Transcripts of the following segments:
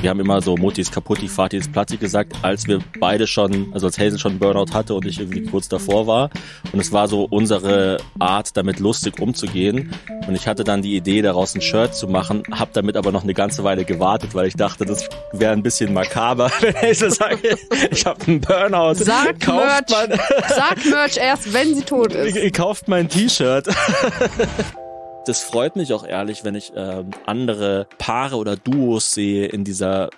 Wir haben immer so Mutti ist kaputt, die kaputti, ist platti gesagt, als wir beide schon, also als Hazel schon Burnout hatte und ich irgendwie kurz davor war. Und es war so unsere Art, damit lustig umzugehen. Und ich hatte dann die Idee, daraus ein Shirt zu machen, habe damit aber noch eine ganze Weile gewartet, weil ich dachte, das wäre ein bisschen makaber, wenn Hazel sagt, ich habe einen Burnout. Sag kauft Merch, sag Merch erst, wenn sie tot ist. Ihr Kauft mein T-Shirt. das freut mich auch ehrlich, wenn ich äh, andere Paare oder Duos sehe in dieser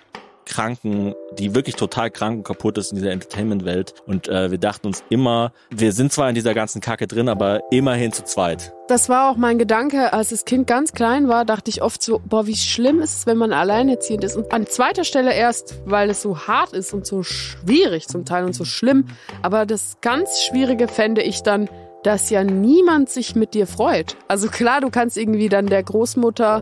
kranken, die wirklich total krank und kaputt ist in dieser Entertainment-Welt. Und äh, wir dachten uns immer, wir sind zwar in dieser ganzen Kacke drin, aber immerhin zu zweit. Das war auch mein Gedanke, als das Kind ganz klein war, dachte ich oft so, boah, wie schlimm ist es, wenn man alleinerziehend ist. Und an zweiter Stelle erst, weil es so hart ist und so schwierig zum Teil und so schlimm. Aber das ganz Schwierige fände ich dann, dass ja niemand sich mit dir freut. Also klar, du kannst irgendwie dann der Großmutter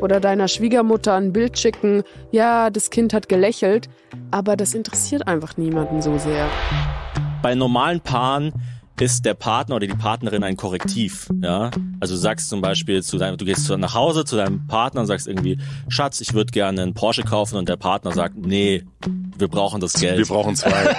oder deiner Schwiegermutter ein Bild schicken, ja, das Kind hat gelächelt, aber das interessiert einfach niemanden so sehr. Bei normalen Paaren ist der Partner oder die Partnerin ein Korrektiv. Ja? Also du sagst zum Beispiel zu deinem, du gehst nach Hause zu deinem Partner und sagst irgendwie, Schatz, ich würde gerne einen Porsche kaufen und der Partner sagt, nee, wir brauchen das Geld. Wir brauchen zwei.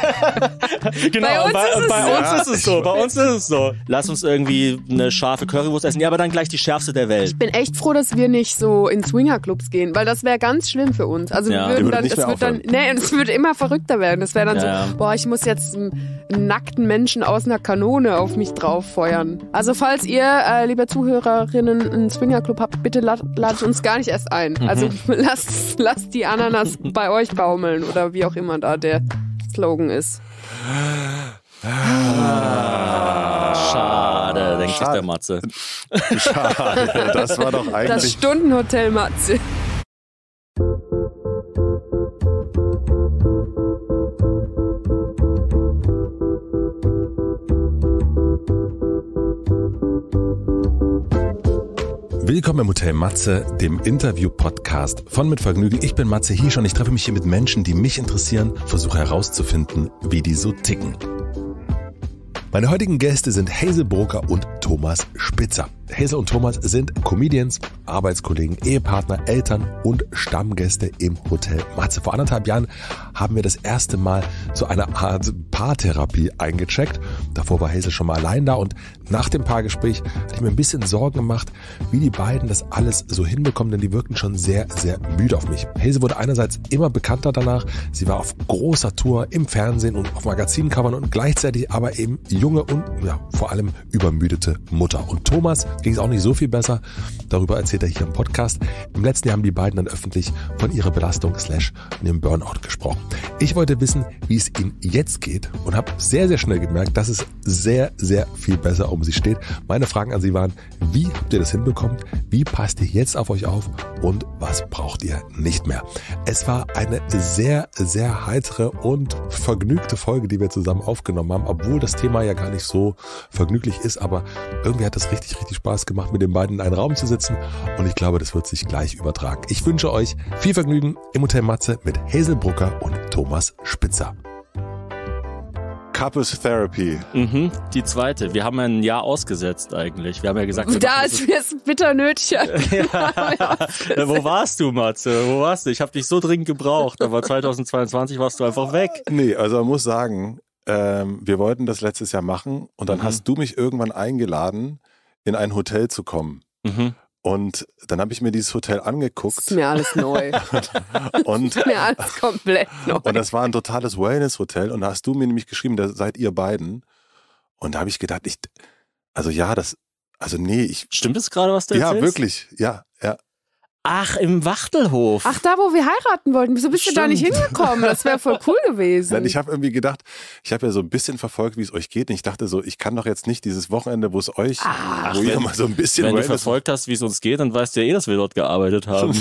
genau, bei uns, bei, ist, es bei so. ist es so. Bei uns ist es so. Lass uns irgendwie eine scharfe Currywurst essen, ja, aber dann gleich die schärfste der Welt. Ich bin echt froh, dass wir nicht so in Swingerclubs gehen, weil das wäre ganz schlimm für uns. Also ja. wir würden wir dann, es wird dann, nee, es würde immer verrückter werden. Das wäre dann ja. so, boah, ich muss jetzt einen nackten Menschen aus einer Kanone Kanone auf mich drauf feuern. Also falls ihr, äh, liebe Zuhörerinnen, einen Swingerclub habt, bitte lad, ladet uns gar nicht erst ein. Mhm. Also lasst, lasst die Ananas bei euch baumeln oder wie auch immer da der Slogan ist. schade, denkt sich der Matze. Schade, das war doch eigentlich... Das Stundenhotel Matze. Willkommen im Hotel Matze, dem Interview-Podcast von Mit Vergnügen. Ich bin Matze Hirsch und ich treffe mich hier mit Menschen, die mich interessieren, versuche herauszufinden, wie die so ticken. Meine heutigen Gäste sind Hazel Broker und Thomas Spitzer. Hazel und Thomas sind Comedians, Arbeitskollegen, Ehepartner, Eltern und Stammgäste im Hotel Matze. Vor anderthalb Jahren haben wir das erste Mal zu so einer Art Paartherapie eingecheckt. Davor war Hazel schon mal allein da und nach dem Paargespräch hatte ich mir ein bisschen Sorgen gemacht, wie die beiden das alles so hinbekommen, denn die wirkten schon sehr, sehr müde auf mich. Hazel wurde einerseits immer bekannter danach. Sie war auf großer Tour im Fernsehen und auf Magazincovern und gleichzeitig aber eben junge und ja, vor allem übermüdete Mutter. Und Thomas ging es auch nicht so viel besser. Darüber erzählt er hier im Podcast. Im letzten Jahr haben die beiden dann öffentlich von ihrer Belastung slash dem Burnout gesprochen. Ich wollte wissen, wie es ihnen jetzt geht und habe sehr, sehr schnell gemerkt, dass es sehr, sehr viel besser um sie steht. Meine Fragen an sie waren, wie habt ihr das hinbekommen? Wie passt ihr jetzt auf euch auf? Und was braucht ihr nicht mehr? Es war eine sehr, sehr heitere und vergnügte Folge, die wir zusammen aufgenommen haben, obwohl das Thema ja gar nicht so vergnüglich ist, aber irgendwie hat das richtig, richtig Spaß Spaß gemacht, mit den beiden in einen Raum zu sitzen und ich glaube, das wird sich gleich übertragen. Ich wünsche euch viel Vergnügen im Hotel Matze mit Hazel Brucker und Thomas Spitzer. Couples Therapy. Mhm, die zweite. Wir haben ein Jahr ausgesetzt eigentlich. Wir haben ja gesagt, wir da ist mir es bitter nötig. ja. Wo warst du, Matze? Wo warst du? Ich habe dich so dringend gebraucht, aber 2022 warst du einfach weg. Nee, also man muss sagen, ähm, wir wollten das letztes Jahr machen und dann mhm. hast du mich irgendwann eingeladen in ein Hotel zu kommen. Mhm. Und dann habe ich mir dieses Hotel angeguckt. Ist mir alles neu. und ist mir alles komplett neu. Und das war ein totales Wellness-Hotel. Und da hast du mir nämlich geschrieben, da seid ihr beiden. Und da habe ich gedacht, ich, also ja, das, also nee, ich. Stimmt es gerade, was du ja, erzählst? Ja, wirklich, ja, ja. Ach, im Wachtelhof. Ach, da, wo wir heiraten wollten. Wieso bist Stimmt. du da nicht hingekommen? Das wäre voll cool gewesen. Nein, ich habe irgendwie gedacht, ich habe ja so ein bisschen verfolgt, wie es euch geht. Und ich dachte so, ich kann doch jetzt nicht dieses Wochenende, ah. wo es euch, Ach, wo wenn, ihr mal so ein bisschen. Wenn du verfolgt hast, wie es uns geht, dann weißt du ja eh, dass wir dort gearbeitet haben.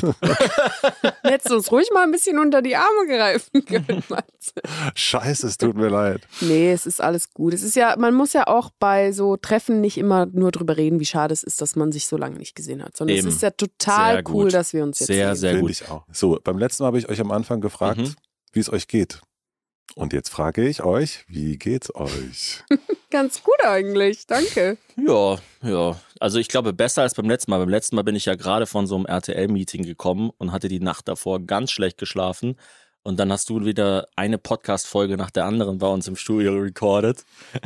Hättest du uns ruhig mal ein bisschen unter die Arme greifen können, Matze. Scheiße, es tut mir leid. Nee, es ist alles gut. Es ist ja, man muss ja auch bei so Treffen nicht immer nur drüber reden, wie schade es ist, dass man sich so lange nicht gesehen hat. Sondern Eben. es ist ja total cool cool, dass wir uns jetzt Sehr, sehen. sehr Finde gut. Ich auch. So, beim letzten Mal habe ich euch am Anfang gefragt, mhm. wie es euch geht. Und jetzt frage ich euch, wie geht's euch? Ganz gut eigentlich, danke. Ja, ja. Also ich glaube besser als beim letzten Mal. Beim letzten Mal bin ich ja gerade von so einem RTL-Meeting gekommen und hatte die Nacht davor ganz schlecht geschlafen, und dann hast du wieder eine Podcast-Folge nach der anderen bei uns im Studio recorded.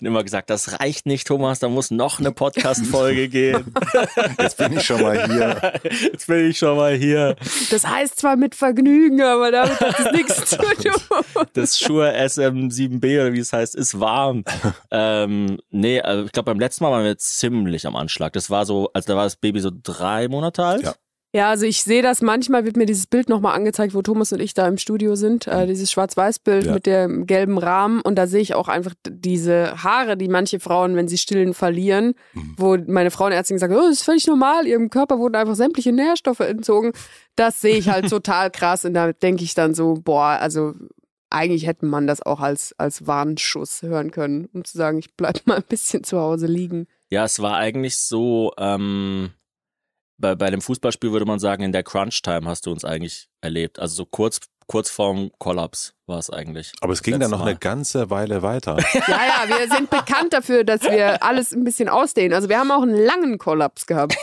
und immer gesagt, das reicht nicht, Thomas, da muss noch eine Podcast-Folge gehen. Jetzt bin ich schon mal hier. Jetzt bin ich schon mal hier. Das heißt zwar mit Vergnügen, aber damit hat es nichts zu tun. Das Shure SM7B oder wie es heißt, ist warm. ähm, nee, also ich glaube, beim letzten Mal waren wir ziemlich am Anschlag. Das war so, als da war das Baby so drei Monate alt. Ja. Ja, also ich sehe das manchmal, wird mir dieses Bild nochmal angezeigt, wo Thomas und ich da im Studio sind. Äh, mhm. dieses Schwarz-Weiß-Bild ja. mit dem gelben Rahmen. Und da sehe ich auch einfach diese Haare, die manche Frauen, wenn sie stillen, verlieren. Mhm. Wo meine Frauenärztin sagt, oh, das ist völlig normal, ihrem Körper wurden einfach sämtliche Nährstoffe entzogen. Das sehe ich halt total krass. Und da denke ich dann so, boah, also eigentlich hätte man das auch als, als Warnschuss hören können, um zu sagen, ich bleibe mal ein bisschen zu Hause liegen. Ja, es war eigentlich so, ähm bei, bei einem Fußballspiel würde man sagen, in der Crunch-Time hast du uns eigentlich erlebt. Also so kurz kurz vorm Kollaps war es eigentlich. Aber es ging dann noch Mal. eine ganze Weile weiter. ja, ja, wir sind bekannt dafür, dass wir alles ein bisschen ausdehnen. Also wir haben auch einen langen Kollaps gehabt.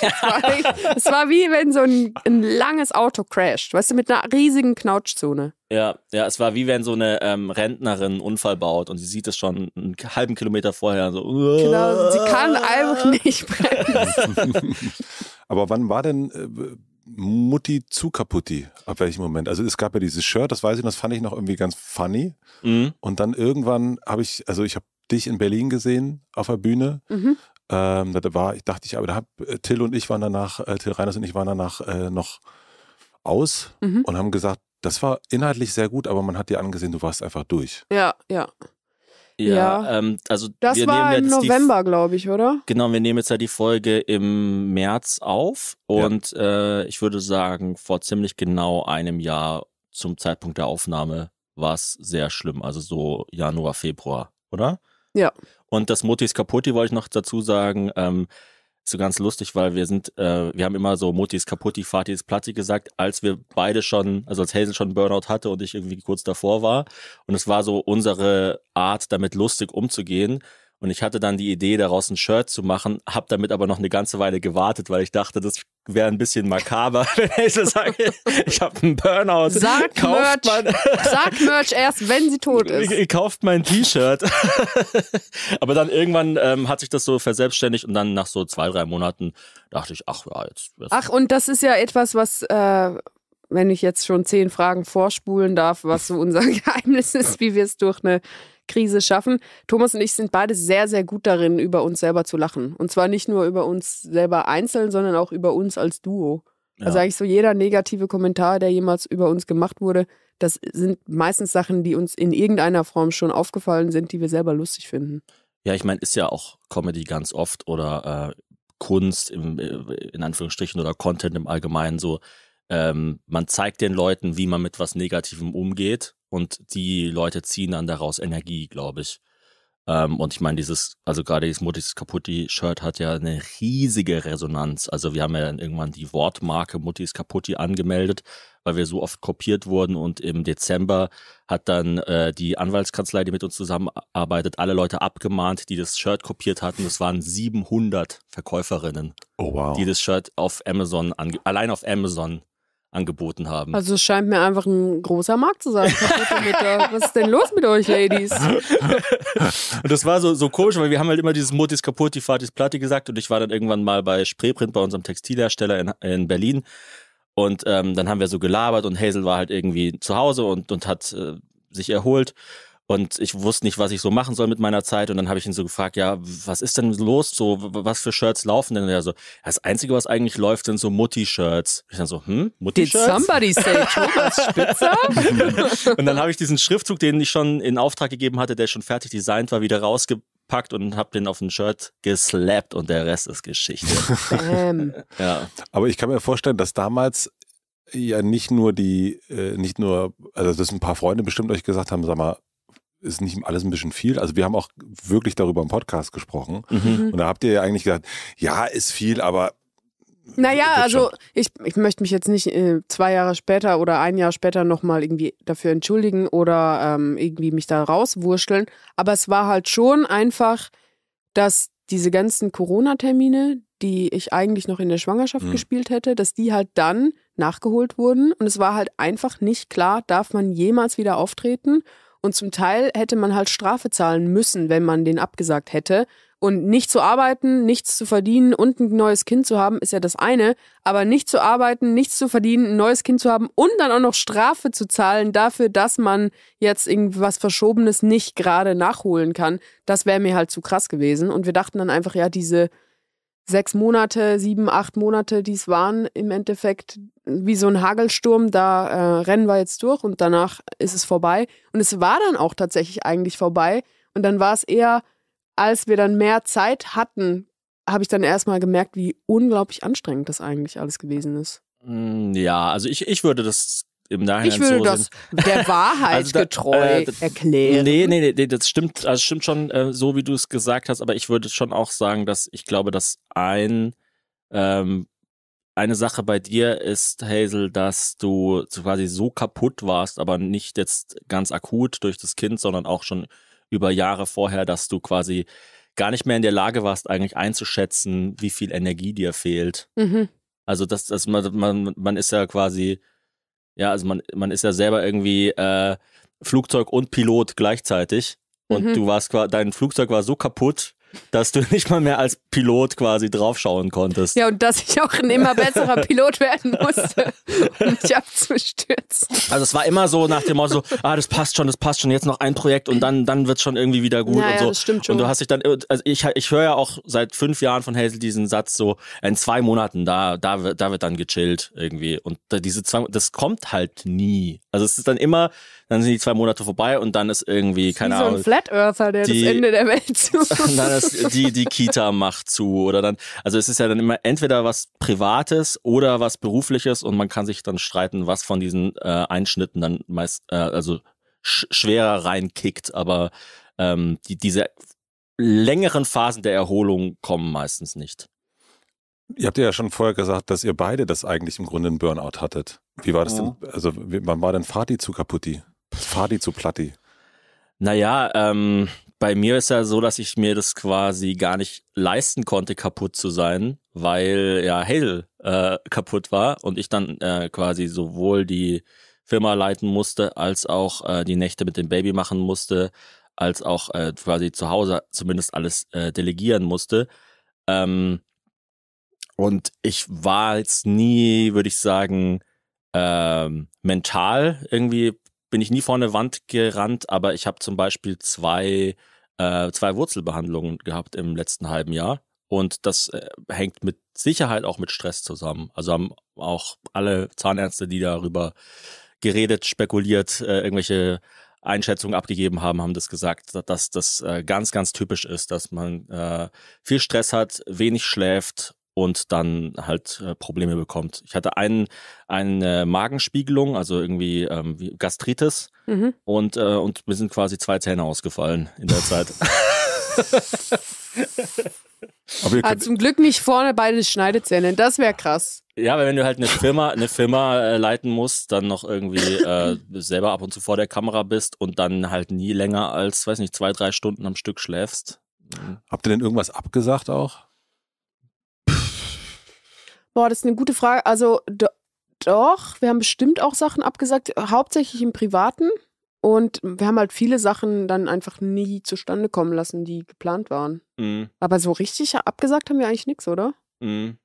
Es war, war wie wenn so ein, ein, langes Auto crasht, weißt du, mit einer riesigen Knautschzone. Ja, ja, es war wie wenn so eine ähm, Rentnerin einen Unfall baut und sie sieht es schon einen halben Kilometer vorher. So. Genau, sie kann einfach nicht bremsen. Aber wann war denn... Äh, Mutti zu Kaputti, ab welchem Moment. Also es gab ja dieses Shirt, das weiß ich, das fand ich noch irgendwie ganz funny. Mhm. Und dann irgendwann habe ich, also ich habe dich in Berlin gesehen auf der Bühne. Mhm. Ähm, da war, ich dachte ich, aber da hab, äh, Till und ich waren danach, äh, Till Reiners und ich waren danach äh, noch aus mhm. und haben gesagt, das war inhaltlich sehr gut, aber man hat dir angesehen, du warst einfach durch. Ja, ja. Ja, ja. Ähm, also das wir war nehmen im November, glaube ich, oder? Genau, wir nehmen jetzt halt die Folge im März auf und ja. äh, ich würde sagen, vor ziemlich genau einem Jahr zum Zeitpunkt der Aufnahme war es sehr schlimm, also so Januar, Februar, oder? Ja. Und das Motis Caputi wollte ich noch dazu sagen, ähm, so ganz lustig, weil wir sind, äh, wir haben immer so Mutti Mutis kaputti, ist platti gesagt, als wir beide schon, also als Hazel schon Burnout hatte und ich irgendwie kurz davor war. Und es war so unsere Art, damit lustig umzugehen. Und ich hatte dann die Idee, daraus ein Shirt zu machen, habe damit aber noch eine ganze Weile gewartet, weil ich dachte, das wäre ein bisschen makaber, wenn ich so sage, ich habe einen Burnout. Sag Merch, man, sag Merch erst, wenn sie tot ist. Ihr Kauft mein T-Shirt. Aber dann irgendwann ähm, hat sich das so verselbstständigt und dann nach so zwei, drei Monaten dachte ich, ach ja, jetzt. jetzt. Ach, und das ist ja etwas, was, äh, wenn ich jetzt schon zehn Fragen vorspulen darf, was so unser Geheimnis ist, wie wir es durch eine Krise schaffen. Thomas und ich sind beide sehr, sehr gut darin, über uns selber zu lachen. Und zwar nicht nur über uns selber einzeln, sondern auch über uns als Duo. Ja. Also eigentlich so jeder negative Kommentar, der jemals über uns gemacht wurde, das sind meistens Sachen, die uns in irgendeiner Form schon aufgefallen sind, die wir selber lustig finden. Ja, ich meine, ist ja auch Comedy ganz oft oder äh, Kunst im, äh, in Anführungsstrichen oder Content im Allgemeinen so. Ähm, man zeigt den Leuten, wie man mit was Negativem umgeht und die Leute ziehen dann daraus Energie, glaube ich. Ähm, und ich meine, dieses, also gerade dieses Mutti kaputt, die Shirt hat ja eine riesige Resonanz. Also wir haben ja dann irgendwann die Wortmarke Muttis Kaputti angemeldet, weil wir so oft kopiert wurden. Und im Dezember hat dann äh, die Anwaltskanzlei, die mit uns zusammenarbeitet, alle Leute abgemahnt, die das Shirt kopiert hatten. Es waren 700 Verkäuferinnen, oh, wow. die das Shirt auf Amazon, allein auf Amazon angeboten haben. Also es scheint mir einfach ein großer Markt zu sein. Was ist denn los mit euch, Ladies? und das war so, so komisch, weil wir haben halt immer dieses Motis Caputi, Fatis Plati gesagt und ich war dann irgendwann mal bei Spreeprint, bei unserem Textilhersteller in, in Berlin und ähm, dann haben wir so gelabert und Hazel war halt irgendwie zu Hause und, und hat äh, sich erholt und ich wusste nicht, was ich so machen soll mit meiner Zeit. Und dann habe ich ihn so gefragt, ja, was ist denn los? So, was für Shirts laufen denn? Und er so, das Einzige, was eigentlich läuft, sind so Mutti-Shirts. Ich dann so, hm, Mutti-Shirts? Did somebody say Thomas Spitzer? und dann habe ich diesen Schriftzug, den ich schon in Auftrag gegeben hatte, der schon fertig designt war, wieder rausge gepackt und habe den auf ein Shirt geslappt und der Rest ist Geschichte. Bam. ja. Aber ich kann mir vorstellen, dass damals ja nicht nur die, äh, nicht nur, also dass ein paar Freunde bestimmt euch gesagt haben, sag mal, ist nicht alles ein bisschen viel? Also wir haben auch wirklich darüber im Podcast gesprochen. Mhm. mhm. Und da habt ihr ja eigentlich gesagt, ja, ist viel, aber naja, also ich, ich möchte mich jetzt nicht äh, zwei Jahre später oder ein Jahr später nochmal irgendwie dafür entschuldigen oder ähm, irgendwie mich da rauswurschteln. Aber es war halt schon einfach, dass diese ganzen Corona-Termine, die ich eigentlich noch in der Schwangerschaft mhm. gespielt hätte, dass die halt dann nachgeholt wurden. Und es war halt einfach nicht klar, darf man jemals wieder auftreten. Und zum Teil hätte man halt Strafe zahlen müssen, wenn man den abgesagt hätte. Und nicht zu arbeiten, nichts zu verdienen und ein neues Kind zu haben, ist ja das eine. Aber nicht zu arbeiten, nichts zu verdienen, ein neues Kind zu haben und dann auch noch Strafe zu zahlen dafür, dass man jetzt irgendwas Verschobenes nicht gerade nachholen kann, das wäre mir halt zu krass gewesen. Und wir dachten dann einfach, ja, diese sechs Monate, sieben, acht Monate, die es waren, im Endeffekt wie so ein Hagelsturm, da äh, rennen wir jetzt durch und danach ist es vorbei. Und es war dann auch tatsächlich eigentlich vorbei. Und dann war es eher, als wir dann mehr Zeit hatten, habe ich dann erstmal gemerkt, wie unglaublich anstrengend das eigentlich alles gewesen ist. Mm, ja, also ich, ich würde das im Nachhinein ich würde so das sind. der Wahrheit also da, getreu äh, erklären. Nee, nee, nee, das stimmt, also stimmt schon äh, so, wie du es gesagt hast, aber ich würde schon auch sagen, dass ich glaube, dass ein ähm, eine Sache bei dir ist, Hazel, dass du quasi so kaputt warst, aber nicht jetzt ganz akut durch das Kind, sondern auch schon über Jahre vorher, dass du quasi gar nicht mehr in der Lage warst, eigentlich einzuschätzen, wie viel Energie dir fehlt. Mhm. Also das, das man, man, man ist ja quasi ja, also man, man ist ja selber irgendwie äh, Flugzeug und Pilot gleichzeitig. Und mhm. du warst dein Flugzeug war so kaputt, dass du nicht mal mehr als Pilot quasi draufschauen konntest. Ja, und dass ich auch ein immer besserer Pilot werden musste, um mich abzustürzen. Also es war immer so nach dem Motto, so, ah, das passt schon, das passt schon, jetzt noch ein Projekt und dann, dann wird schon irgendwie wieder gut naja, und so. Das stimmt schon. Und du hast dich dann, also ich, ich höre ja auch seit fünf Jahren von Hazel diesen Satz so, in zwei Monaten, da, da, wird da wird dann gechillt irgendwie. Und diese zwei, das kommt halt nie. Also es ist dann immer, dann sind die zwei Monate vorbei und dann ist irgendwie, keine Wie Ahnung. So ein Flat Earther, der die, das Ende der Welt zu. und dann ist die, die Kita macht zu oder dann, also es ist ja dann immer entweder was Privates oder was Berufliches und man kann sich dann streiten, was von diesen äh, Einschnitten dann meist, äh, also sch schwerer reinkickt, aber ähm, die, diese längeren Phasen der Erholung kommen meistens nicht. Ihr habt ja schon vorher gesagt, dass ihr beide das eigentlich im Grunde einen Burnout hattet. Wie war das ja. denn? Mhm. Also, wann war denn Fati zu Kaputti? Fadi zu Platti? Naja, ähm, bei mir ist ja so, dass ich mir das quasi gar nicht leisten konnte, kaputt zu sein, weil ja Hale äh, kaputt war und ich dann äh, quasi sowohl die Firma leiten musste, als auch äh, die Nächte mit dem Baby machen musste, als auch äh, quasi zu Hause zumindest alles äh, delegieren musste. Ähm, und ich war jetzt nie, würde ich sagen, ähm, mental irgendwie bin ich nie vor eine Wand gerannt, aber ich habe zum Beispiel zwei, äh, zwei Wurzelbehandlungen gehabt im letzten halben Jahr. Und das äh, hängt mit Sicherheit auch mit Stress zusammen. Also haben auch alle Zahnärzte, die darüber geredet, spekuliert, äh, irgendwelche Einschätzungen abgegeben haben, haben das gesagt, dass das äh, ganz, ganz typisch ist, dass man äh, viel Stress hat, wenig schläft und dann halt äh, Probleme bekommt. Ich hatte einen, eine Magenspiegelung, also irgendwie ähm, Gastritis mhm. und, äh, und mir sind quasi zwei Zähne ausgefallen in der Zeit. Aber ah, zum Glück nicht vorne beide Schneidezähne, das wäre krass. Ja, aber wenn du halt eine Firma, eine Firma äh, leiten musst, dann noch irgendwie äh, selber ab und zu vor der Kamera bist und dann halt nie länger als, weiß nicht, zwei, drei Stunden am Stück schläfst. Mhm. Habt ihr denn irgendwas abgesagt auch? Boah, das ist eine gute Frage. Also do, doch, wir haben bestimmt auch Sachen abgesagt, hauptsächlich im Privaten. Und wir haben halt viele Sachen dann einfach nie zustande kommen lassen, die geplant waren. Mhm. Aber so richtig abgesagt haben wir eigentlich nichts, oder? Mhm.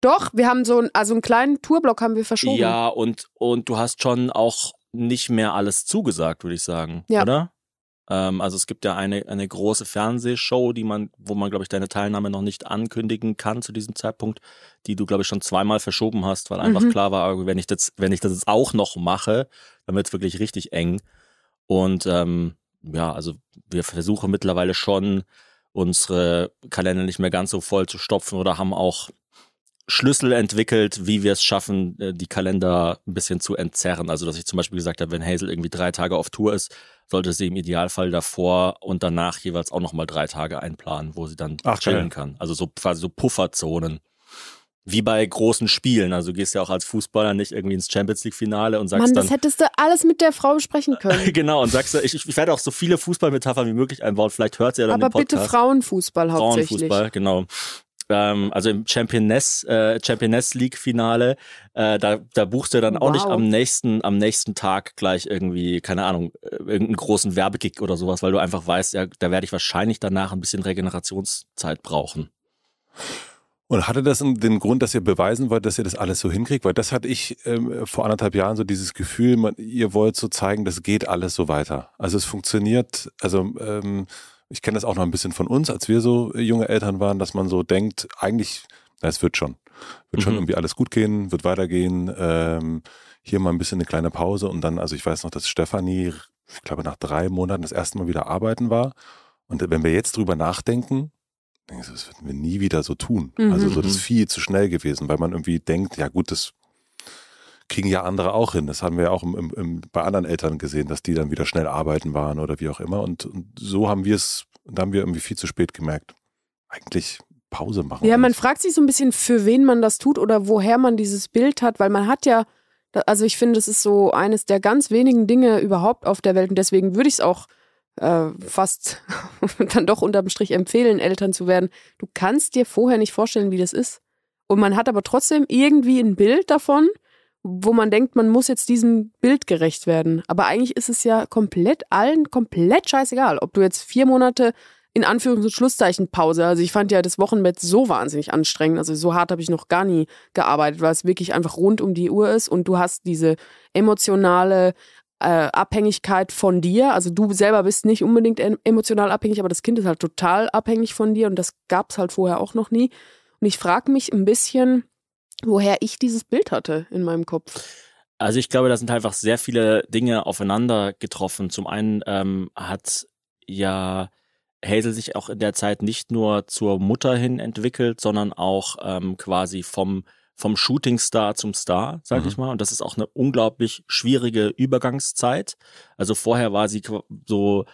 Doch, wir haben so einen, also einen kleinen Tourblock haben wir verschoben. Ja, und, und du hast schon auch nicht mehr alles zugesagt, würde ich sagen. Ja. Oder? Ähm, also es gibt ja eine, eine große Fernsehshow, die man, wo man, glaube ich, deine Teilnahme noch nicht ankündigen kann zu diesem Zeitpunkt, die du, glaube ich, schon zweimal verschoben hast, weil einfach mhm. klar war, oh, wenn ich, das, wenn ich das jetzt auch noch mache, dann wird es wirklich richtig eng. Und ähm, ja, also wir versuchen mittlerweile schon, unsere Kalender nicht mehr ganz so voll zu stopfen oder haben auch Schlüssel entwickelt, wie wir es schaffen, äh, die Kalender ein bisschen zu entzerren. Also, dass ich zum Beispiel gesagt habe, wenn Hazel irgendwie drei Tage auf Tour ist, sollte sie im Idealfall davor und danach jeweils auch nochmal drei Tage einplanen, wo sie dann Ach, chillen geil. kann. Also so quasi so Pufferzonen. Wie bei großen Spielen. Also du gehst ja auch als Fußballer nicht irgendwie ins Champions League-Finale und sagst Mann, das dann. Das hättest du alles mit der Frau besprechen können. genau, und sagst ich, ich, werde auch so viele Fußballmetaphern wie möglich einbauen. Vielleicht hört sie ja dann Aber den Podcast. Aber bitte Frauenfußball hauptsächlich. Frauenfußball, genau. Ähm, also im Championess, äh, Championess League Finale, äh, da, da buchst du dann auch wow. nicht am nächsten, am nächsten Tag gleich irgendwie, keine Ahnung, äh, irgendeinen großen Werbekick oder sowas, weil du einfach weißt, ja, da werde ich wahrscheinlich danach ein bisschen Regenerationszeit brauchen. Und hatte das den Grund, dass ihr beweisen wollt, dass ihr das alles so hinkriegt? Weil das hatte ich ähm, vor anderthalb Jahren so dieses Gefühl, man, ihr wollt so zeigen, das geht alles so weiter. Also es funktioniert, also ähm, ich kenne das auch noch ein bisschen von uns, als wir so äh, junge Eltern waren, dass man so denkt, eigentlich, na, es wird schon. Wird mhm. schon irgendwie alles gut gehen, wird weitergehen. Ähm, hier mal ein bisschen eine kleine Pause und dann, also ich weiß noch, dass Stefanie, ich glaube, nach drei Monaten das erste Mal wieder arbeiten war. Und wenn wir jetzt drüber nachdenken, das würden wir nie wieder so tun. Also mhm. Also so, das ist mhm. viel zu schnell gewesen, weil man irgendwie denkt, ja gut, das kriegen ja andere auch hin. Das haben wir ja auch im, im, bei anderen Eltern gesehen, dass die dann wieder schnell arbeiten waren oder wie auch immer. Und, und so haben wir es, da haben wir irgendwie viel zu spät gemerkt. Eigentlich Pause machen. Ja, man fragt sich so ein bisschen, für wen man das tut oder woher man dieses Bild hat, weil man hat ja, also ich finde, es ist so eines der ganz wenigen Dinge überhaupt auf der Welt und deswegen würde ich es auch äh, fast dann doch unterm Strich empfehlen, Eltern zu werden. Du kannst dir vorher nicht vorstellen, wie das ist. Und man hat aber trotzdem irgendwie ein Bild davon wo man denkt, man muss jetzt diesem Bild gerecht werden. Aber eigentlich ist es ja komplett allen komplett scheißegal, ob du jetzt vier Monate in Anführungs- und Schlusszeichen Pause. Also ich fand ja das Wochenbett so wahnsinnig anstrengend. Also so hart habe ich noch gar nie gearbeitet, weil es wirklich einfach rund um die Uhr ist und du hast diese emotionale äh, Abhängigkeit von dir. Also du selber bist nicht unbedingt emotional abhängig, aber das Kind ist halt total abhängig von dir und das gab es halt vorher auch noch nie. Und ich frage mich ein bisschen, woher ich dieses Bild hatte in meinem Kopf. Also ich glaube, da sind einfach sehr viele Dinge aufeinander getroffen. Zum einen ähm, hat ja Hazel sich auch in der Zeit nicht nur zur Mutter hin entwickelt, sondern auch ähm, quasi vom vom Shooting-Star zum Star, sag mhm. ich mal. Und das ist auch eine unglaublich schwierige Übergangszeit. Also vorher war sie so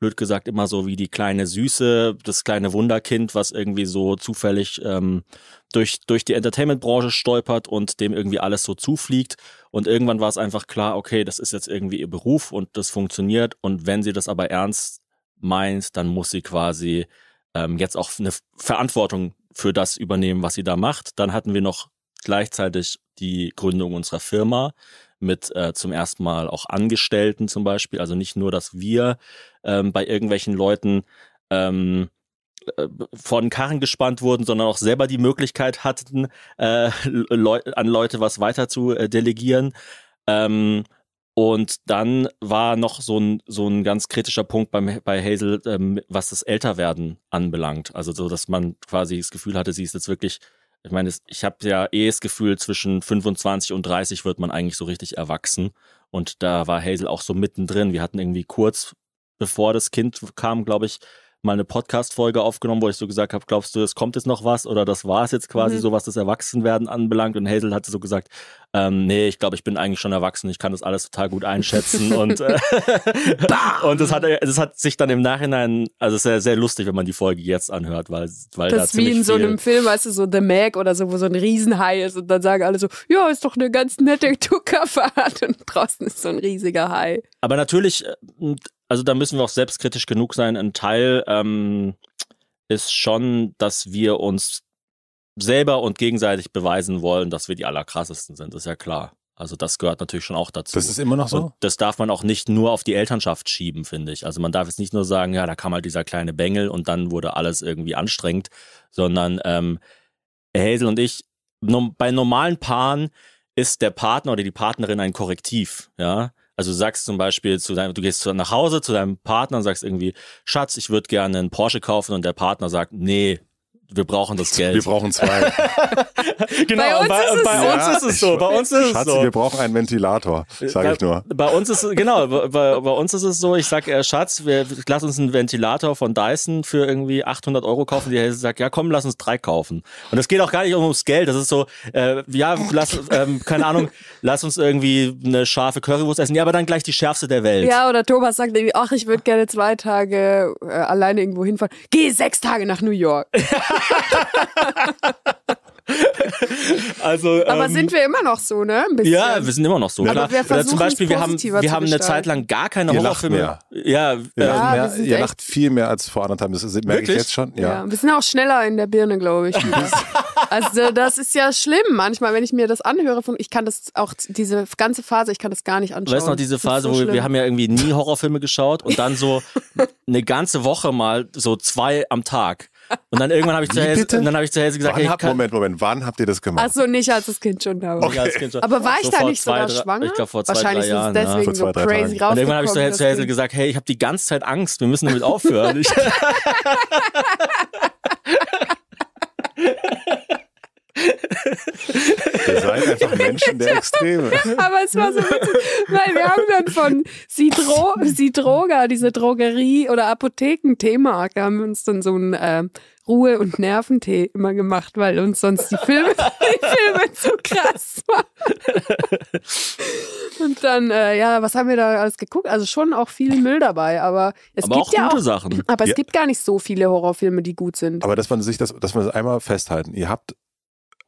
blöd gesagt immer so wie die kleine Süße, das kleine Wunderkind, was irgendwie so zufällig ähm, durch, durch die Entertainment-Branche stolpert und dem irgendwie alles so zufliegt. Und irgendwann war es einfach klar, okay, das ist jetzt irgendwie ihr Beruf und das funktioniert. Und wenn sie das aber ernst meint, dann muss sie quasi ähm, jetzt auch eine Verantwortung für das übernehmen, was sie da macht. Dann hatten wir noch gleichzeitig die Gründung unserer Firma mit äh, zum ersten Mal auch Angestellten zum Beispiel. Also nicht nur, dass wir ähm, bei irgendwelchen Leuten ähm, äh, vor den Karren gespannt wurden, sondern auch selber die Möglichkeit hatten, äh, Leu an Leute was weiter zu äh, delegieren. Ähm, und dann war noch so ein, so ein ganz kritischer Punkt beim, bei Hazel, ähm, was das Älterwerden anbelangt. Also so, dass man quasi das Gefühl hatte, sie ist jetzt wirklich ich meine, ich habe ja eh das Gefühl, zwischen 25 und 30 wird man eigentlich so richtig erwachsen. Und da war Hazel auch so mittendrin. Wir hatten irgendwie kurz bevor das Kind kam, glaube ich, mal eine Podcast-Folge aufgenommen, wo ich so gesagt habe, glaubst du, es kommt jetzt noch was oder das war es jetzt quasi mhm. so, was das Erwachsenwerden anbelangt. Und Hazel hatte so gesagt, ähm, nee, ich glaube, ich bin eigentlich schon erwachsen, ich kann das alles total gut einschätzen. und äh, und das, hat, das hat sich dann im Nachhinein, also es ist ja sehr lustig, wenn man die Folge jetzt anhört, weil, weil das da wie in so einem Film, weißt du, so The Mag oder so, wo so ein Riesenhai ist und dann sagen alle so, ja, ist doch eine ganz nette Tuckerfahrt und draußen ist so ein riesiger Hai. Aber natürlich äh, also da müssen wir auch selbstkritisch genug sein. Ein Teil ähm, ist schon, dass wir uns selber und gegenseitig beweisen wollen, dass wir die allerkrassesten sind, ist ja klar. Also das gehört natürlich schon auch dazu. Das ist immer noch so. Und das darf man auch nicht nur auf die Elternschaft schieben, finde ich. Also man darf jetzt nicht nur sagen, ja, da kam halt dieser kleine Bengel und dann wurde alles irgendwie anstrengend, sondern ähm, Hazel und ich, bei normalen Paaren ist der Partner oder die Partnerin ein Korrektiv, ja. Also du sagst zum Beispiel, zu deinem, du gehst nach Hause zu deinem Partner und sagst irgendwie, Schatz, ich würde gerne einen Porsche kaufen und der Partner sagt, nee, wir brauchen das Geld. Wir brauchen zwei. genau, bei uns, bei, ist, es bei so. uns ja, ist es so. Bei uns ist Schatz, es so. wir brauchen einen Ventilator, sage ich nur. Bei uns ist genau, bei, bei, uns ist es so, ich sag, äh, Schatz, wir, lass uns einen Ventilator von Dyson für irgendwie 800 Euro kaufen. Die Hälfte sagt, ja komm, lass uns drei kaufen. Und es geht auch gar nicht ums Geld, das ist so, äh, ja, lass, ähm, keine Ahnung, lass uns irgendwie eine scharfe Currywurst essen, ja, aber dann gleich die schärfste der Welt. Ja, oder Thomas sagt irgendwie, ach, ich würde gerne zwei Tage äh, alleine irgendwo hinfahren. Geh sechs Tage nach New York. also, aber ähm, sind wir immer noch so, ne? Ja, wir sind immer noch so. Aber also klar. Oder zum Beispiel, wir haben, wir haben eine Zeit lang gar keine ihr Horrorfilme. Lacht mehr. Ja, ja, äh, ja mehr, ihr lacht viel mehr als vor anderthalb. Das merke Wirklich? ich jetzt schon. Ja. ja. wir sind auch schneller in der Birne, glaube ich. also das ist ja schlimm manchmal, wenn ich mir das anhöre. Von, ich kann das auch diese ganze Phase, ich kann das gar nicht anschauen. Weißt du noch diese Phase, so wo wir, wir haben ja irgendwie nie Horrorfilme geschaut und dann so eine ganze Woche mal so zwei am Tag. Und dann irgendwann habe ich, zu Hazel, hab ich zu Hazel gesagt, wann hey, hab, Moment, Moment, wann habt ihr das gemacht? Achso, nicht als das Kind schon da war. Okay. Aber war ich so da nicht sogar schwanger? Ich glaube vor zwei, Wahrscheinlich drei Jahren. Wahrscheinlich ist es deswegen ja. so crazy raus. Und irgendwann habe ich zu Hazel, zu gesagt, hey, ich habe die ganze Zeit Angst, wir müssen damit aufhören. Wir seien einfach Menschen der Extreme. Aber es war so witzig, weil wir haben dann von Sidro, Sidroga, diese Drogerie oder Apotheken Themark, haben wir uns dann so ein äh, Ruhe- und Nerventee immer gemacht, weil uns sonst die Filme, die Filme zu krass waren. Und dann, äh, ja, was haben wir da alles geguckt? Also schon auch viel Müll dabei, aber es aber gibt auch ja gute auch, Sachen. Aber es ja. gibt gar nicht so viele Horrorfilme, die gut sind. Aber dass man sich das, dass man das einmal festhalten. Ihr habt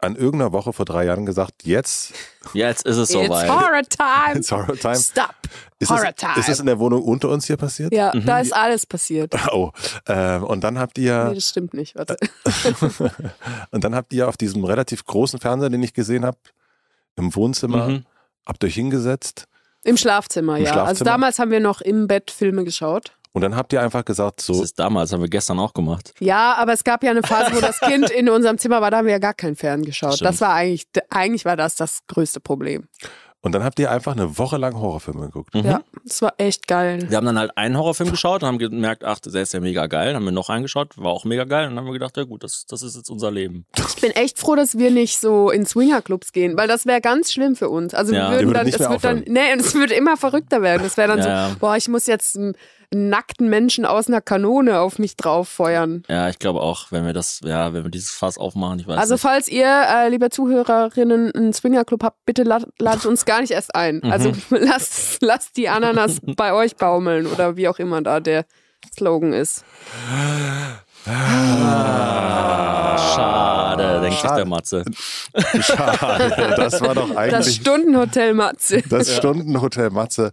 an irgendeiner Woche vor drei Jahren gesagt, jetzt. Jetzt ist es soweit. It's horror time. It's horror time. Stop. Ist horror das, time. Ist das in der Wohnung unter uns hier passiert? Ja, mhm. da ist alles passiert. Oh, ähm, und dann habt ihr. Nee, das stimmt nicht, warte. und dann habt ihr auf diesem relativ großen Fernseher, den ich gesehen habe, im Wohnzimmer, mhm. habt euch hingesetzt. Im Schlafzimmer, Im ja. Also Schlafzimmer. Also damals haben wir noch im Bett Filme geschaut. Und dann habt ihr einfach gesagt, so. Das ist damals, haben wir gestern auch gemacht. Ja, aber es gab ja eine Phase, wo das Kind in unserem Zimmer war, da haben wir ja gar keinen Fern geschaut. Stimmt. Das war eigentlich, eigentlich war das das größte Problem. Und dann habt ihr einfach eine Woche lang Horrorfilme geguckt. Mhm. Ja, das war echt geil. Wir haben dann halt einen Horrorfilm geschaut und haben gemerkt, ach, der ist ja mega geil. Dann haben wir noch einen geschaut, war auch mega geil. Und dann haben wir gedacht, ja gut, das, das ist jetzt unser Leben. Ich bin echt froh, dass wir nicht so in Swingerclubs gehen, weil das wäre ganz schlimm für uns. Also ja. wir würden dann, es wird dann, nee, es würde immer verrückter werden. Das wäre dann ja. so, boah, ich muss jetzt nackten Menschen aus einer Kanone auf mich drauf feuern. Ja, ich glaube auch, wenn wir das, ja, wenn wir dieses Fass aufmachen, ich weiß Also nicht. falls ihr, äh, liebe Zuhörerinnen, einen Swingerclub habt, bitte ladet uns gar nicht erst ein. Mhm. Also lasst, lasst die Ananas bei euch baumeln oder wie auch immer da der Slogan ist. Ah, schade. Ah. Schade, ah, denkt sich der Matze. Schade, das war doch eigentlich. Das Stundenhotel Matze. Das Stundenhotel Matze.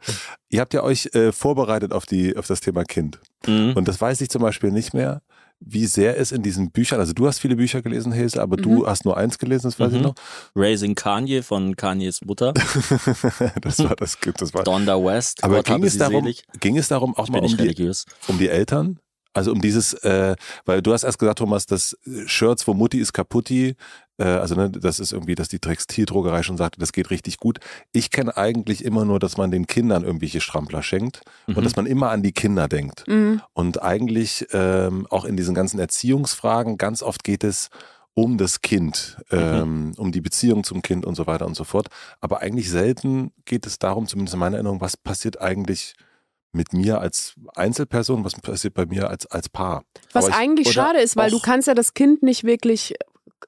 Ihr habt ja euch äh, vorbereitet auf, die, auf das Thema Kind. Mhm. Und das weiß ich zum Beispiel nicht mehr wie sehr es in diesen Büchern, also du hast viele Bücher gelesen, Hesel, aber mhm. du hast nur eins gelesen, das weiß mhm. ich noch. Raising Kanye von Kanyes Mutter. das war das, das war. Donda West. Aber ging es, darum, ging es darum auch ich mal um die, um die, Eltern? Also um dieses, äh, weil du hast erst gesagt, Thomas, dass äh, Shirts, wo Mutti ist kaputti, äh, also ne, das ist irgendwie, dass die Textildruckerei schon sagte, das geht richtig gut. Ich kenne eigentlich immer nur, dass man den Kindern irgendwelche Strampler schenkt mhm. und dass man immer an die Kinder denkt. Mhm. Und eigentlich ähm, auch in diesen ganzen Erziehungsfragen, ganz oft geht es um das Kind, ähm, mhm. um die Beziehung zum Kind und so weiter und so fort. Aber eigentlich selten geht es darum, zumindest in meiner Erinnerung, was passiert eigentlich mit mir als Einzelperson, was passiert bei mir als, als Paar. Was ich, eigentlich schade ist, weil du kannst ja das Kind nicht wirklich,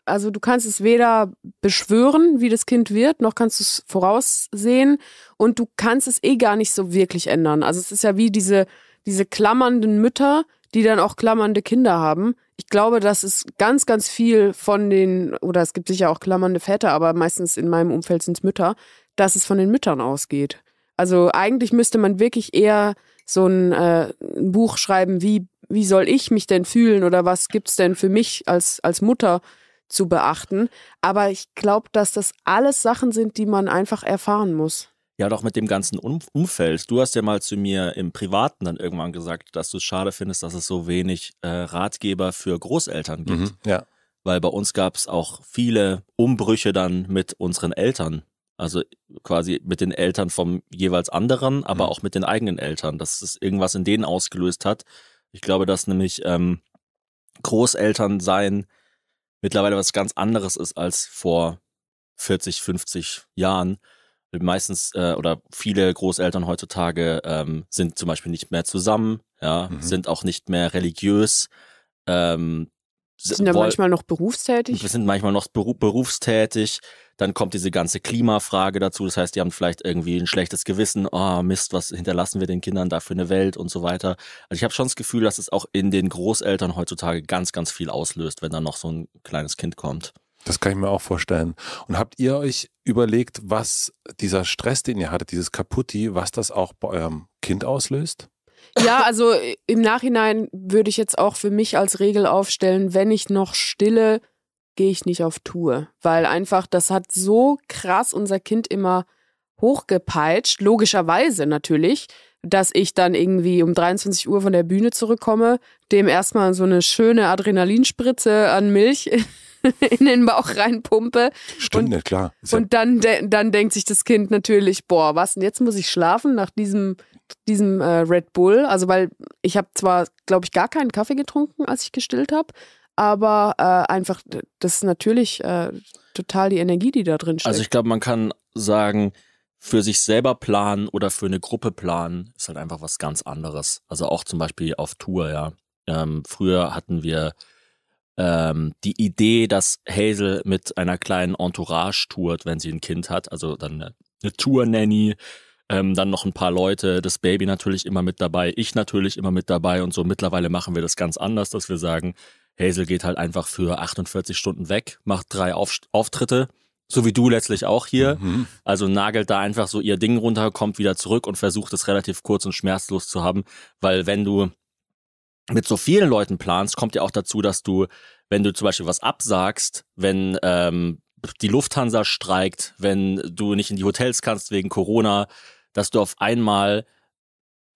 also du kannst es weder beschwören, wie das Kind wird, noch kannst du es voraussehen und du kannst es eh gar nicht so wirklich ändern. Also es ist ja wie diese, diese klammernden Mütter, die dann auch klammernde Kinder haben. Ich glaube, das ist ganz, ganz viel von den, oder es gibt sicher auch klammernde Väter, aber meistens in meinem Umfeld sind es Mütter, dass es von den Müttern ausgeht. Also eigentlich müsste man wirklich eher so ein, äh, ein Buch schreiben, wie, wie soll ich mich denn fühlen oder was gibt es denn für mich als, als Mutter zu beachten. Aber ich glaube, dass das alles Sachen sind, die man einfach erfahren muss. Ja, doch mit dem ganzen Umfeld. Du hast ja mal zu mir im Privaten dann irgendwann gesagt, dass du es schade findest, dass es so wenig äh, Ratgeber für Großeltern gibt. Mhm, ja. Weil bei uns gab es auch viele Umbrüche dann mit unseren Eltern, also quasi mit den Eltern vom jeweils anderen, aber mhm. auch mit den eigenen Eltern, dass es irgendwas in denen ausgelöst hat. Ich glaube, dass nämlich ähm, Großeltern sein mittlerweile was ganz anderes ist als vor 40, 50 Jahren. Meistens äh, oder viele Großeltern heutzutage ähm, sind zum Beispiel nicht mehr zusammen, ja, mhm. sind auch nicht mehr religiös. Ähm, sind ja manchmal noch berufstätig. Wir sind manchmal noch berufstätig. Dann kommt diese ganze Klimafrage dazu. Das heißt, die haben vielleicht irgendwie ein schlechtes Gewissen. Oh, Mist, was hinterlassen wir den Kindern da für eine Welt und so weiter. Also ich habe schon das Gefühl, dass es auch in den Großeltern heutzutage ganz, ganz viel auslöst, wenn da noch so ein kleines Kind kommt. Das kann ich mir auch vorstellen. Und habt ihr euch überlegt, was dieser Stress, den ihr hattet, dieses Kaputti, was das auch bei eurem Kind auslöst? Ja, also äh, im Nachhinein würde ich jetzt auch für mich als Regel aufstellen, wenn ich noch stille, gehe ich nicht auf Tour. Weil einfach, das hat so krass unser Kind immer hochgepeitscht, logischerweise natürlich, dass ich dann irgendwie um 23 Uhr von der Bühne zurückkomme, dem erstmal so eine schöne Adrenalinspritze an Milch in den Bauch reinpumpe. Stimmt, und, ja, ne, klar. Ist und ja dann, de dann denkt sich das Kind natürlich, boah, was denn, jetzt muss ich schlafen nach diesem diesem äh, Red Bull. Also weil ich habe zwar, glaube ich, gar keinen Kaffee getrunken, als ich gestillt habe, aber äh, einfach, das ist natürlich äh, total die Energie, die da drin steckt. Also ich glaube, man kann sagen, für sich selber planen oder für eine Gruppe planen ist halt einfach was ganz anderes. Also auch zum Beispiel auf Tour, ja. Ähm, früher hatten wir ähm, die Idee, dass Hazel mit einer kleinen Entourage tourt, wenn sie ein Kind hat, also dann eine, eine Tour-Nanny, ähm, dann noch ein paar Leute, das Baby natürlich immer mit dabei, ich natürlich immer mit dabei und so. Mittlerweile machen wir das ganz anders, dass wir sagen, Hazel geht halt einfach für 48 Stunden weg, macht drei Auf Auftritte, so wie du letztlich auch hier. Mhm. Also nagelt da einfach so ihr Ding runter, kommt wieder zurück und versucht es relativ kurz und schmerzlos zu haben, weil wenn du mit so vielen Leuten planst, kommt ja auch dazu, dass du, wenn du zum Beispiel was absagst, wenn ähm, die Lufthansa streikt, wenn du nicht in die Hotels kannst wegen Corona, dass du auf einmal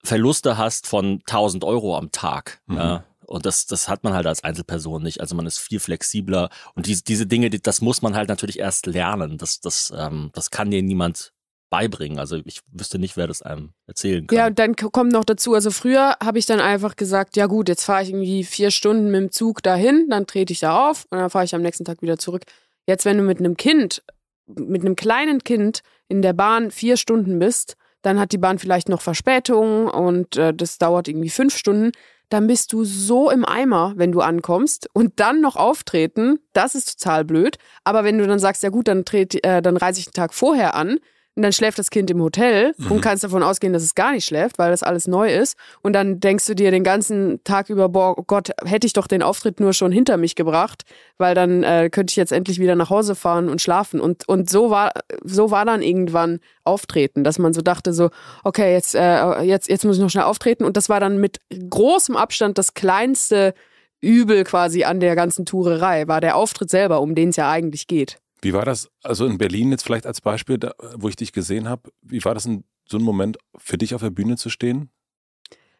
Verluste hast von 1000 Euro am Tag. Mhm. Ja. Und das, das hat man halt als Einzelperson nicht. Also man ist viel flexibler. Und diese, diese Dinge, das muss man halt natürlich erst lernen. Das, das, ähm, das kann dir niemand beibringen. Also ich wüsste nicht, wer das einem erzählen kann. Ja, und dann kommt noch dazu, also früher habe ich dann einfach gesagt, ja gut, jetzt fahre ich irgendwie vier Stunden mit dem Zug dahin, dann trete ich da auf und dann fahre ich am nächsten Tag wieder zurück. Jetzt, wenn du mit einem Kind, mit einem kleinen Kind in der Bahn vier Stunden bist, dann hat die Bahn vielleicht noch Verspätung und äh, das dauert irgendwie fünf Stunden, dann bist du so im Eimer, wenn du ankommst und dann noch auftreten, das ist total blöd. Aber wenn du dann sagst, ja gut, dann, äh, dann reise ich einen Tag vorher an, und dann schläft das Kind im Hotel mhm. und kannst davon ausgehen, dass es gar nicht schläft, weil das alles neu ist. Und dann denkst du dir den ganzen Tag über, boah, oh Gott, hätte ich doch den Auftritt nur schon hinter mich gebracht, weil dann äh, könnte ich jetzt endlich wieder nach Hause fahren und schlafen. Und, und so, war, so war dann irgendwann Auftreten, dass man so dachte, so, okay, jetzt, äh, jetzt, jetzt muss ich noch schnell auftreten. Und das war dann mit großem Abstand das kleinste Übel quasi an der ganzen Tourerei, war der Auftritt selber, um den es ja eigentlich geht. Wie war das, also in Berlin jetzt vielleicht als Beispiel, da, wo ich dich gesehen habe, wie war das in so einem Moment für dich auf der Bühne zu stehen?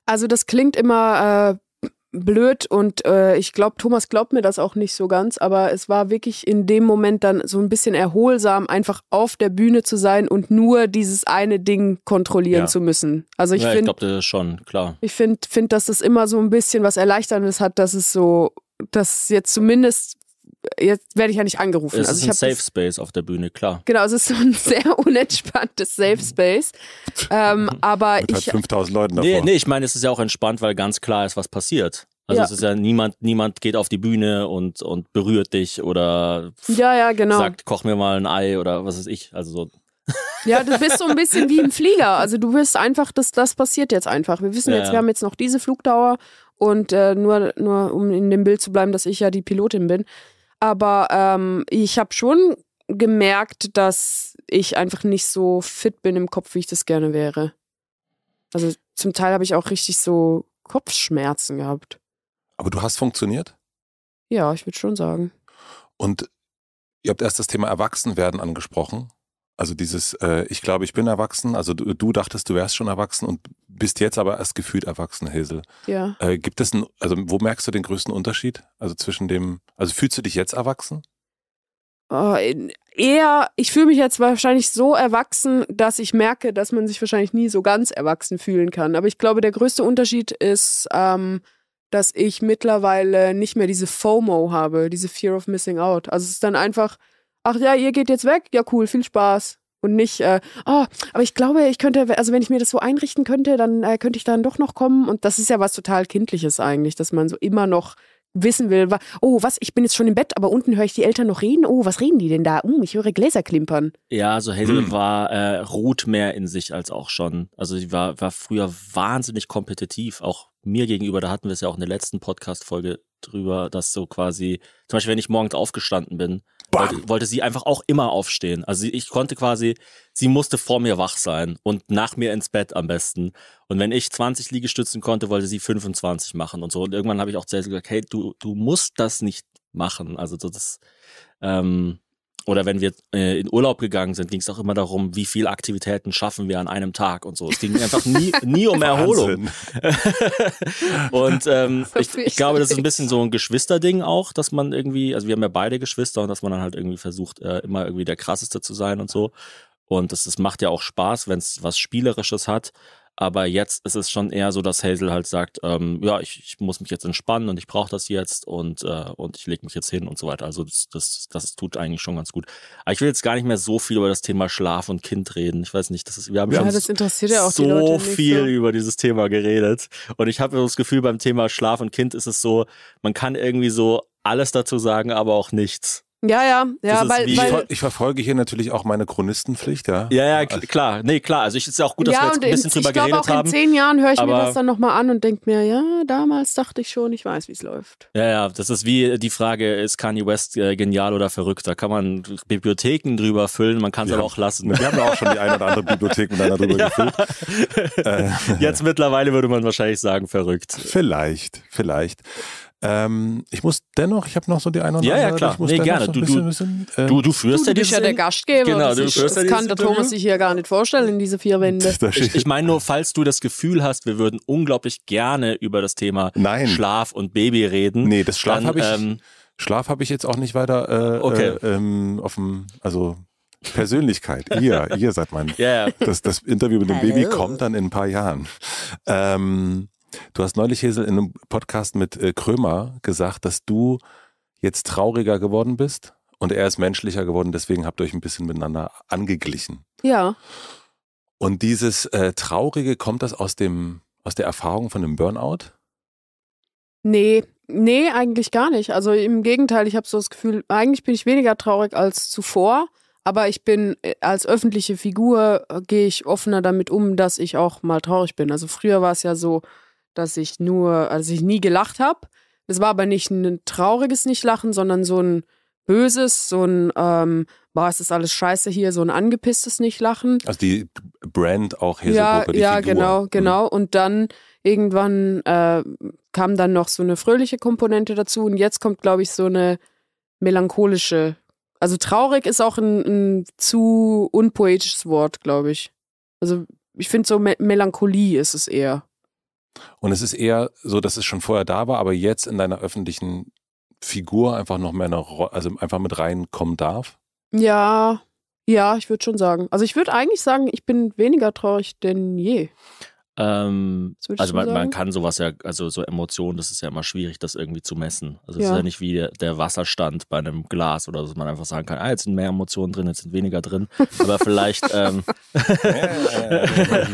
Also das klingt immer äh, blöd und äh, ich glaube, Thomas glaubt mir das auch nicht so ganz, aber es war wirklich in dem Moment dann so ein bisschen erholsam, einfach auf der Bühne zu sein und nur dieses eine Ding kontrollieren ja. zu müssen. Also ich ja, finde, ich glaube das schon, klar. Ich finde, find, dass das immer so ein bisschen was Erleichterndes hat, dass es so, dass jetzt zumindest jetzt werde ich ja nicht angerufen. Es also ist ein Safe Space auf der Bühne, klar. Genau, es ist so ein sehr unentspanntes Safe Space. ähm, mhm. aber Mit halt ich. Halt 5000 Leuten davor. Nee, nee, ich meine, es ist ja auch entspannt, weil ganz klar ist, was passiert. Also ja. es ist ja niemand, niemand geht auf die Bühne und, und berührt dich oder ja, ja, genau. sagt, koch mir mal ein Ei oder was weiß ich. Also so. Ja, du bist so ein bisschen wie ein Flieger. Also du wirst einfach, das, das passiert jetzt einfach. Wir wissen ja. jetzt, wir haben jetzt noch diese Flugdauer und äh, nur, nur um in dem Bild zu bleiben, dass ich ja die Pilotin bin, aber ähm, ich habe schon gemerkt, dass ich einfach nicht so fit bin im Kopf, wie ich das gerne wäre. Also zum Teil habe ich auch richtig so Kopfschmerzen gehabt. Aber du hast funktioniert? Ja, ich würde schon sagen. Und ihr habt erst das Thema Erwachsenwerden angesprochen. Also dieses, äh, ich glaube, ich bin erwachsen. Also du, du, dachtest, du wärst schon erwachsen und bist jetzt aber erst gefühlt erwachsen, Hazel. Ja. Äh, gibt es einen, also wo merkst du den größten Unterschied? Also zwischen dem, also fühlst du dich jetzt erwachsen? Oh, eher, ich fühle mich jetzt wahrscheinlich so erwachsen, dass ich merke, dass man sich wahrscheinlich nie so ganz erwachsen fühlen kann. Aber ich glaube, der größte Unterschied ist, ähm, dass ich mittlerweile nicht mehr diese FOMO habe, diese Fear of Missing Out. Also es ist dann einfach, ach ja, ihr geht jetzt weg, ja cool, viel Spaß. Und nicht, äh, oh, aber ich glaube, ich könnte, also wenn ich mir das so einrichten könnte, dann äh, könnte ich dann doch noch kommen. Und das ist ja was total Kindliches eigentlich, dass man so immer noch wissen will, oh, was, ich bin jetzt schon im Bett, aber unten höre ich die Eltern noch reden. Oh, was reden die denn da? Hm, ich höre Gläser klimpern. Ja, so also Hazel hm. war, äh, ruht mehr in sich als auch schon. Also sie war, war früher wahnsinnig kompetitiv, auch mir gegenüber. Da hatten wir es ja auch in der letzten Podcast-Folge drüber, dass so quasi, zum Beispiel, wenn ich morgens aufgestanden bin, wollte, wollte, sie einfach auch immer aufstehen. Also ich konnte quasi, sie musste vor mir wach sein und nach mir ins Bett am besten. Und wenn ich 20 Liegestützen konnte, wollte sie 25 machen und so. Und irgendwann habe ich auch zu gesagt, hey, du, du musst das nicht machen. Also so das, ähm, oder wenn wir äh, in Urlaub gegangen sind, ging es auch immer darum, wie viele Aktivitäten schaffen wir an einem Tag und so. Es ging einfach nie, nie um Erholung. und ähm, ich, ich glaube, das ist ein bisschen so ein Geschwisterding auch, dass man irgendwie, also wir haben ja beide Geschwister und dass man dann halt irgendwie versucht, äh, immer irgendwie der krasseste zu sein und so. Und das, das macht ja auch Spaß, wenn es was Spielerisches hat. Aber jetzt ist es schon eher so, dass Hazel halt sagt, ähm, ja, ich, ich muss mich jetzt entspannen und ich brauche das jetzt und, äh, und ich lege mich jetzt hin und so weiter. Also das, das, das tut eigentlich schon ganz gut. Aber ich will jetzt gar nicht mehr so viel über das Thema Schlaf und Kind reden. Ich weiß nicht, das ist, wir haben ja, schon das interessiert ja auch so die Leute viel so. über dieses Thema geredet. Und ich habe das Gefühl, beim Thema Schlaf und Kind ist es so, man kann irgendwie so alles dazu sagen, aber auch nichts. Ja, ja, ja, weil, weil, ich, verfolge hier natürlich auch meine Chronistenpflicht, ja. Ja, ja, also klar. Nee, klar. Also ich ist ja auch gut, dass ja, wir jetzt ein bisschen drüber geredet haben. Ich glaube auch in zehn Jahren höre ich mir das dann nochmal an und denke mir, ja, damals dachte ich schon, ich weiß, wie es läuft. Ja, ja, das ist wie die Frage, ist Kanye West äh, genial oder verrückt? Da kann man Bibliotheken drüber füllen, man kann es aber auch lassen. Wir haben ja auch schon die eine oder andere Bibliothek mit drüber gefüllt. Äh. Jetzt mittlerweile würde man wahrscheinlich sagen, verrückt. Vielleicht, vielleicht. Ähm, ich muss dennoch, ich habe noch so die eine oder andere. Ja, ja, klar. nee, gerne. So du, bisschen, bisschen, äh, du, du führst du, ja du bist ja der Gastgeber. Genau, du führst das ja kann der Thomas sich hier gar nicht vorstellen in diese vier Wände. Ich, ich meine nur, falls du das Gefühl hast, wir würden unglaublich gerne über das Thema Nein. Schlaf und Baby reden. Nee, das Schlaf habe ich. Ähm, Schlaf habe ich jetzt auch nicht weiter äh, okay. äh, ähm, auf dem, also Persönlichkeit. ihr, ihr seid mein. Yeah. Das, das Interview mit dem Baby kommt dann in ein paar Jahren. Ähm, Du hast neulich, Hesel, in einem Podcast mit äh, Krömer gesagt, dass du jetzt trauriger geworden bist und er ist menschlicher geworden, deswegen habt ihr euch ein bisschen miteinander angeglichen. Ja. Und dieses äh, Traurige, kommt das aus, dem, aus der Erfahrung von dem Burnout? Nee, nee, eigentlich gar nicht. Also im Gegenteil, ich habe so das Gefühl, eigentlich bin ich weniger traurig als zuvor, aber ich bin äh, als öffentliche Figur, äh, gehe ich offener damit um, dass ich auch mal traurig bin. Also früher war es ja so, dass ich nur, also ich nie gelacht habe. Es war aber nicht ein trauriges Nichtlachen, sondern so ein böses, so ein, ähm, boah, es ist alles scheiße hier, so ein angepisstes Nichtlachen. Also die Brand auch hier so. ja, die Ja, Figur. genau, mhm. genau. Mhm. Und dann irgendwann äh, kam dann noch so eine fröhliche Komponente dazu und jetzt kommt, glaube ich, so eine melancholische. Also traurig ist auch ein, ein zu unpoetisches Wort, glaube ich. Also ich finde so Me Melancholie ist es eher. Und es ist eher so, dass es schon vorher da war, aber jetzt in deiner öffentlichen Figur einfach noch mehr eine Rolle, also einfach mit reinkommen darf? Ja, ja, ich würde schon sagen. Also ich würde eigentlich sagen, ich bin weniger traurig denn je. Ähm, also man, man, kann sowas ja, also so Emotionen, das ist ja immer schwierig, das irgendwie zu messen. Also es ja. ist ja nicht wie der, Wasserstand bei einem Glas oder so, dass man einfach sagen kann, ah, jetzt sind mehr Emotionen drin, jetzt sind weniger drin. Aber vielleicht, ähm,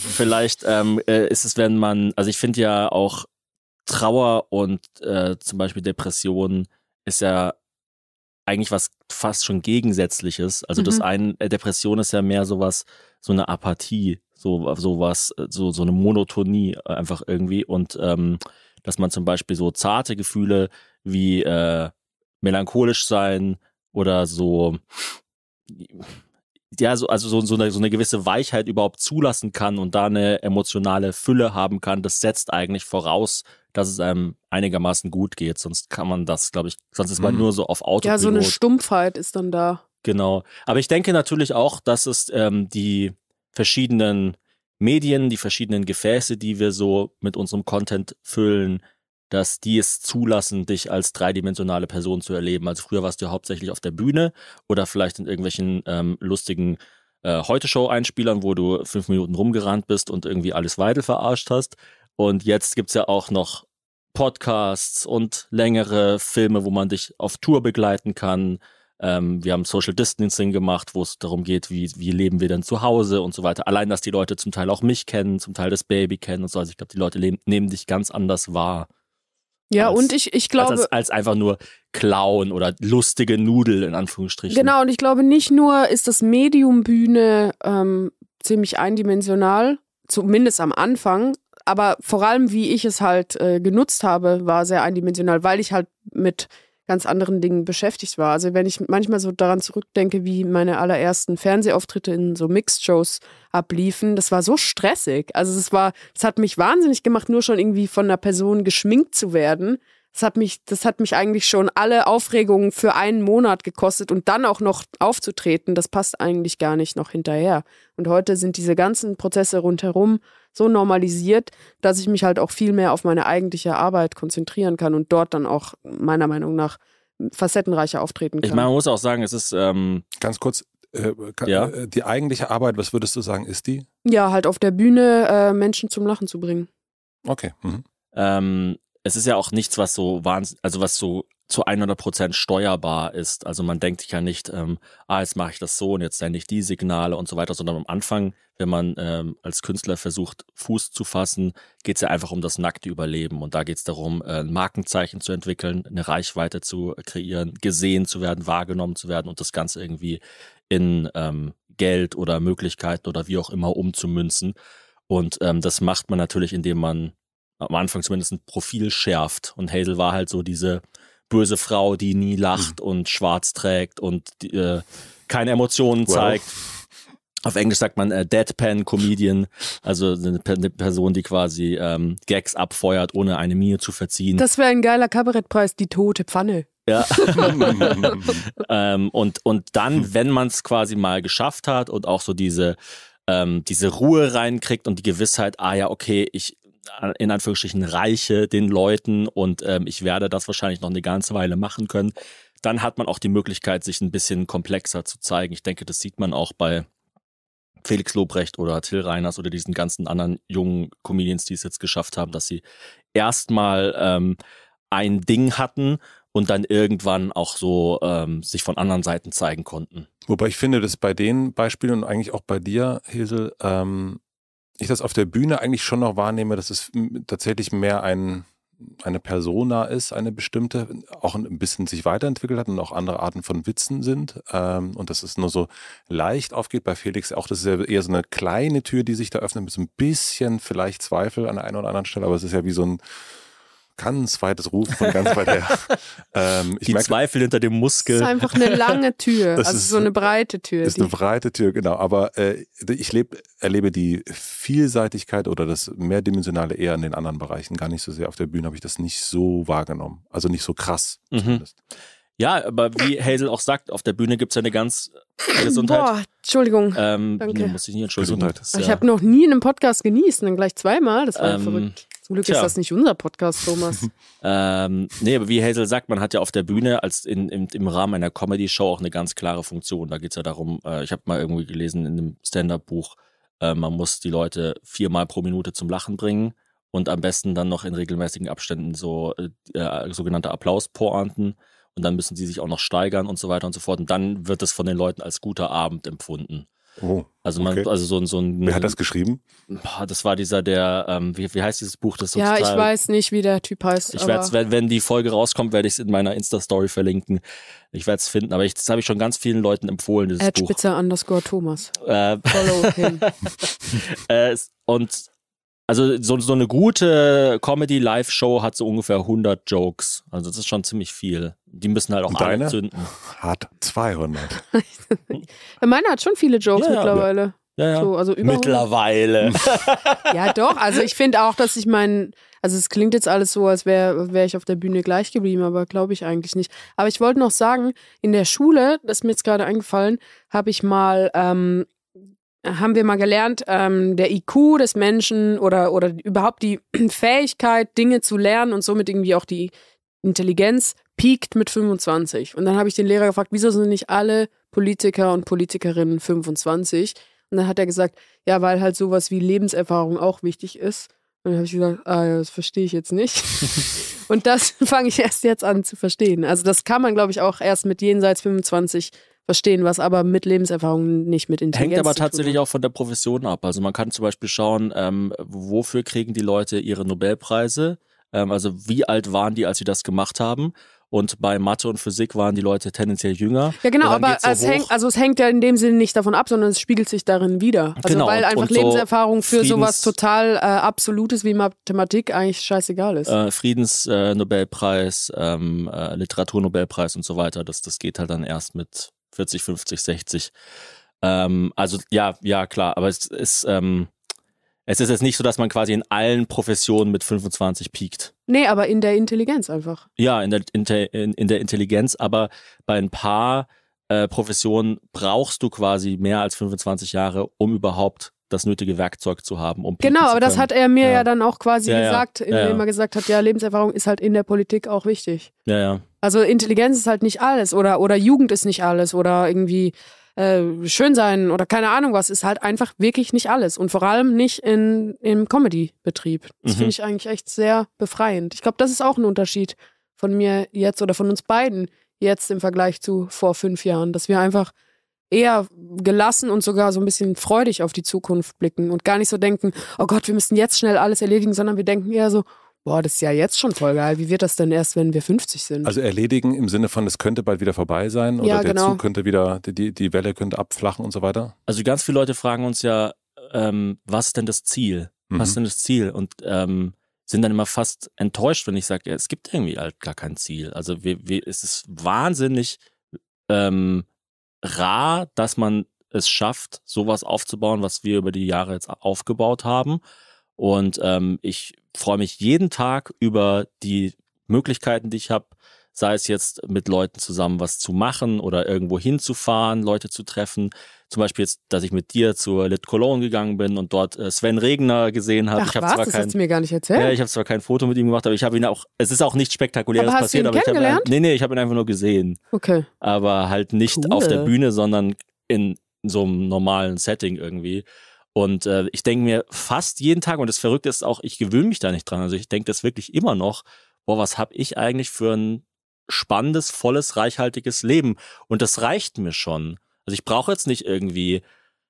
vielleicht ähm, äh, ist es, wenn man, also ich finde ja auch Trauer und äh, zum Beispiel Depression ist ja eigentlich was fast schon Gegensätzliches. Also mhm. das eine, äh, Depression ist ja mehr sowas, so eine Apathie so, so was, so, so eine Monotonie äh, einfach irgendwie. Und ähm, dass man zum Beispiel so zarte Gefühle wie äh, melancholisch sein oder so, ja, so, also so, so, eine, so eine gewisse Weichheit überhaupt zulassen kann und da eine emotionale Fülle haben kann, das setzt eigentlich voraus, dass es einem einigermaßen gut geht. Sonst kann man das, glaube ich, sonst ist man mhm. nur so auf Auto. Ja, so eine Stumpfheit ist dann da. Genau. Aber ich denke natürlich auch, dass es ähm, die, verschiedenen Medien, die verschiedenen Gefäße, die wir so mit unserem Content füllen, dass die es zulassen, dich als dreidimensionale Person zu erleben. Also früher warst du ja hauptsächlich auf der Bühne oder vielleicht in irgendwelchen ähm, lustigen äh, Heute-Show-Einspielern, wo du fünf Minuten rumgerannt bist und irgendwie alles Weidel verarscht hast. Und jetzt gibt es ja auch noch Podcasts und längere Filme, wo man dich auf Tour begleiten kann ähm, wir haben Social Distancing gemacht, wo es darum geht, wie, wie leben wir denn zu Hause und so weiter. Allein, dass die Leute zum Teil auch mich kennen, zum Teil das Baby kennen und so. Also ich glaube, die Leute leben, nehmen dich ganz anders wahr. Ja, als, und ich, ich glaube. Als, als, einfach nur Clown oder lustige Nudel in Anführungsstrichen. Genau, und ich glaube, nicht nur ist das Medium Bühne ähm, ziemlich eindimensional, zumindest am Anfang, aber vor allem, wie ich es halt äh, genutzt habe, war sehr eindimensional, weil ich halt mit ganz anderen Dingen beschäftigt war. Also wenn ich manchmal so daran zurückdenke, wie meine allerersten Fernsehauftritte in so Mixed-Shows abliefen, das war so stressig. Also es war, es hat mich wahnsinnig gemacht, nur schon irgendwie von einer Person geschminkt zu werden. Das hat mich, das hat mich eigentlich schon alle Aufregungen für einen Monat gekostet und dann auch noch aufzutreten, das passt eigentlich gar nicht noch hinterher. Und heute sind diese ganzen Prozesse rundherum so normalisiert, dass ich mich halt auch viel mehr auf meine eigentliche Arbeit konzentrieren kann und dort dann auch meiner Meinung nach facettenreicher auftreten kann. Ich meine, man muss auch sagen, es ist ähm ganz kurz. Äh, ja. Äh, die eigentliche Arbeit, was würdest du sagen, ist die? Ja, halt auf der Bühne äh, Menschen zum Lachen zu bringen. Okay. Mhm. Ähm, es ist ja auch nichts, was so wahnsinnig, also was so zu 100 Prozent steuerbar ist. Also man denkt sich ja nicht, ähm, ah, jetzt mache ich das so und jetzt sende ich die Signale und so weiter, sondern am Anfang, wenn man ähm, als Künstler versucht, Fuß zu fassen, geht es ja einfach um das nackte Überleben. Und da geht es darum, äh, ein Markenzeichen zu entwickeln, eine Reichweite zu kreieren, gesehen zu werden, wahrgenommen zu werden und das Ganze irgendwie in ähm, Geld oder Möglichkeiten oder wie auch immer umzumünzen. Und ähm, das macht man natürlich, indem man am Anfang zumindest ein Profil schärft. Und Hazel war halt so diese böse Frau, die nie mhm. lacht mhm. und schwarz trägt und äh, keine Emotionen wow. zeigt. Auf Englisch sagt man äh, Deadpan Comedian, also eine, eine Person, die quasi ähm, Gags abfeuert, ohne eine Miene zu verziehen. Das wäre ein geiler Kabarettpreis, die tote Pfanne. Ja. ähm, und, und dann, hm. wenn man es quasi mal geschafft hat und auch so diese, ähm, diese Ruhe reinkriegt und die Gewissheit, ah ja, okay, ich in Anführungsstrichen reiche den Leuten und ähm, ich werde das wahrscheinlich noch eine ganze Weile machen können, dann hat man auch die Möglichkeit, sich ein bisschen komplexer zu zeigen. Ich denke, das sieht man auch bei Felix Lobrecht oder Till Reiners oder diesen ganzen anderen jungen Comedians, die es jetzt geschafft haben, dass sie erstmal ähm, ein Ding hatten und dann irgendwann auch so ähm, sich von anderen Seiten zeigen konnten. Wobei ich finde, dass bei den Beispielen und eigentlich auch bei dir, Hesel, ähm, ich das auf der Bühne eigentlich schon noch wahrnehme, dass es tatsächlich mehr ein, eine Persona ist, eine bestimmte, auch ein bisschen sich weiterentwickelt hat und auch andere Arten von Witzen sind. Ähm, und dass es nur so leicht aufgeht bei Felix. Auch das ist ja eher so eine kleine Tür, die sich da öffnet, mit so ein bisschen vielleicht Zweifel an der einen oder anderen Stelle, aber es ist ja wie so ein ganz weites Ruf von ganz weit her. ähm, die merke, Zweifel hinter dem Muskel. Das ist einfach eine lange Tür, also ist, so eine breite Tür. Ist eine breite Tür, genau. Aber äh, ich leb, erlebe die Vielseitigkeit oder das Mehrdimensionale eher in den anderen Bereichen, gar nicht so sehr auf der Bühne habe ich das nicht so wahrgenommen. Also nicht so krass mhm. Ja, aber wie Hazel auch sagt, auf der Bühne gibt es ja eine ganz Gesundheit. Boah, Entschuldigung. Ähm, Danke. Nee, muss ich nie entschuldigen. Gesundheit. Ist, ja. Ich habe noch nie in einem Podcast genießen, dann gleich zweimal. Das war ähm, verrückt. Zum Glück Tja. ist das nicht unser Podcast, Thomas. ähm, nee, aber wie Hazel sagt, man hat ja auf der Bühne als in, im, im Rahmen einer Comedy-Show auch eine ganz klare Funktion. Da geht es ja darum, äh, ich habe mal irgendwie gelesen in einem Stand-Up-Buch, äh, man muss die Leute viermal pro Minute zum Lachen bringen und am besten dann noch in regelmäßigen Abständen so äh, äh sogenannte Applaus-Pointen. Und dann müssen sie sich auch noch steigern und so weiter und so fort. Und dann wird es von den Leuten als guter Abend empfunden. Oh, also man, okay. also so, so ein. Wer hat das geschrieben? Das war dieser, der, ähm, wie, wie heißt dieses Buch? Das ja, total, ich weiß nicht, wie der Typ heißt. Ich werde wenn, wenn die Folge rauskommt, werde ich es in meiner Insta-Story verlinken. Ich werde es finden, aber ich, das habe ich schon ganz vielen Leuten empfohlen, dieses Ad Buch. Spitzer underscore Thomas. Äh, Follow him. äh, und also so, so eine gute Comedy-Live-Show hat so ungefähr 100 Jokes. Also das ist schon ziemlich viel. Die müssen halt auch Und alle Deine zünden. hat 200. Meine hat schon viele Jokes Ja, ja. mittlerweile. Ja, ja. So, also über Mittlerweile. Ja, doch. Also ich finde auch, dass ich meinen, also es klingt jetzt alles so, als wäre wär ich auf der Bühne gleich geblieben, aber glaube ich eigentlich nicht. Aber ich wollte noch sagen, in der Schule, das ist mir jetzt gerade eingefallen, habe ich mal ähm, haben wir mal gelernt, ähm, der IQ des Menschen oder, oder überhaupt die Fähigkeit, Dinge zu lernen und somit irgendwie auch die Intelligenz piekt mit 25. Und dann habe ich den Lehrer gefragt, wieso sind nicht alle Politiker und Politikerinnen 25? Und dann hat er gesagt, ja, weil halt sowas wie Lebenserfahrung auch wichtig ist. Und dann habe ich gesagt, ah ja, das verstehe ich jetzt nicht. und das fange ich erst jetzt an zu verstehen. Also das kann man, glaube ich, auch erst mit jenseits 25 verstehen, was aber mit Lebenserfahrung nicht mit Intelligenz Hängt aber tatsächlich auch von der Profession ab. Also man kann zum Beispiel schauen, ähm, wofür kriegen die Leute ihre Nobelpreise? Ähm, also wie alt waren die, als sie das gemacht haben? Und bei Mathe und Physik waren die Leute tendenziell jünger. Ja, genau, aber so es, hängt, also es hängt ja in dem Sinne nicht davon ab, sondern es spiegelt sich darin wieder. Also genau, weil einfach Lebenserfahrung für Friedens sowas total äh, Absolutes wie Mathematik eigentlich scheißegal ist. Äh, Friedensnobelpreis, äh, ähm, äh, Literaturnobelpreis und so weiter, das, das geht halt dann erst mit 40, 50, 60. Ähm, also ja, ja, klar, aber es ist, ähm, es ist jetzt nicht so, dass man quasi in allen Professionen mit 25 piekt. Nee, aber in der Intelligenz einfach. Ja, in der, in, in der Intelligenz, aber bei ein paar äh, Professionen brauchst du quasi mehr als 25 Jahre, um überhaupt das nötige Werkzeug zu haben, um Genau, aber das hat er mir ja, ja dann auch quasi ja, gesagt, ja, indem er gesagt hat, ja, Lebenserfahrung ist halt in der Politik auch wichtig. Ja, ja. Also Intelligenz ist halt nicht alles oder, oder Jugend ist nicht alles oder irgendwie äh, schön sein oder keine Ahnung was, ist halt einfach wirklich nicht alles. Und vor allem nicht in, im Comedy-Betrieb. Das mhm. finde ich eigentlich echt sehr befreiend. Ich glaube, das ist auch ein Unterschied von mir jetzt oder von uns beiden jetzt im Vergleich zu vor fünf Jahren, dass wir einfach eher gelassen und sogar so ein bisschen freudig auf die Zukunft blicken und gar nicht so denken, oh Gott, wir müssen jetzt schnell alles erledigen, sondern wir denken eher so, Boah, das ist ja jetzt schon voll geil. Wie wird das denn erst, wenn wir 50 sind? Also erledigen im Sinne von, es könnte bald wieder vorbei sein oder ja, der genau. Zug könnte wieder, die, die Welle könnte abflachen und so weiter? Also ganz viele Leute fragen uns ja, ähm, was ist denn das Ziel? Mhm. Was ist denn das Ziel? Und ähm, sind dann immer fast enttäuscht, wenn ich sage, ja, es gibt irgendwie halt gar kein Ziel. Also wir, wir, es ist wahnsinnig ähm, rar, dass man es schafft, sowas aufzubauen, was wir über die Jahre jetzt aufgebaut haben. Und ähm, ich freue mich jeden Tag über die Möglichkeiten, die ich habe, sei es jetzt mit Leuten zusammen was zu machen oder irgendwo hinzufahren, Leute zu treffen. Zum Beispiel jetzt, dass ich mit dir zur Lit Cologne gegangen bin und dort äh, Sven Regner gesehen habe. Ach, ich habe zwar das kein, hast du mir gar nicht erzählt. Ja, ich habe zwar kein Foto mit ihm gemacht, aber ich habe ihn auch. Es ist auch nichts Spektakuläres aber passiert, aber ich habe nee, nee, ich habe ihn einfach nur gesehen. Okay. Aber halt nicht cool. auf der Bühne, sondern in so einem normalen Setting irgendwie. Und äh, ich denke mir fast jeden Tag, und das Verrückte ist auch, ich gewöhne mich da nicht dran. Also ich denke das wirklich immer noch, boah, was habe ich eigentlich für ein spannendes, volles, reichhaltiges Leben? Und das reicht mir schon. Also ich brauche jetzt nicht irgendwie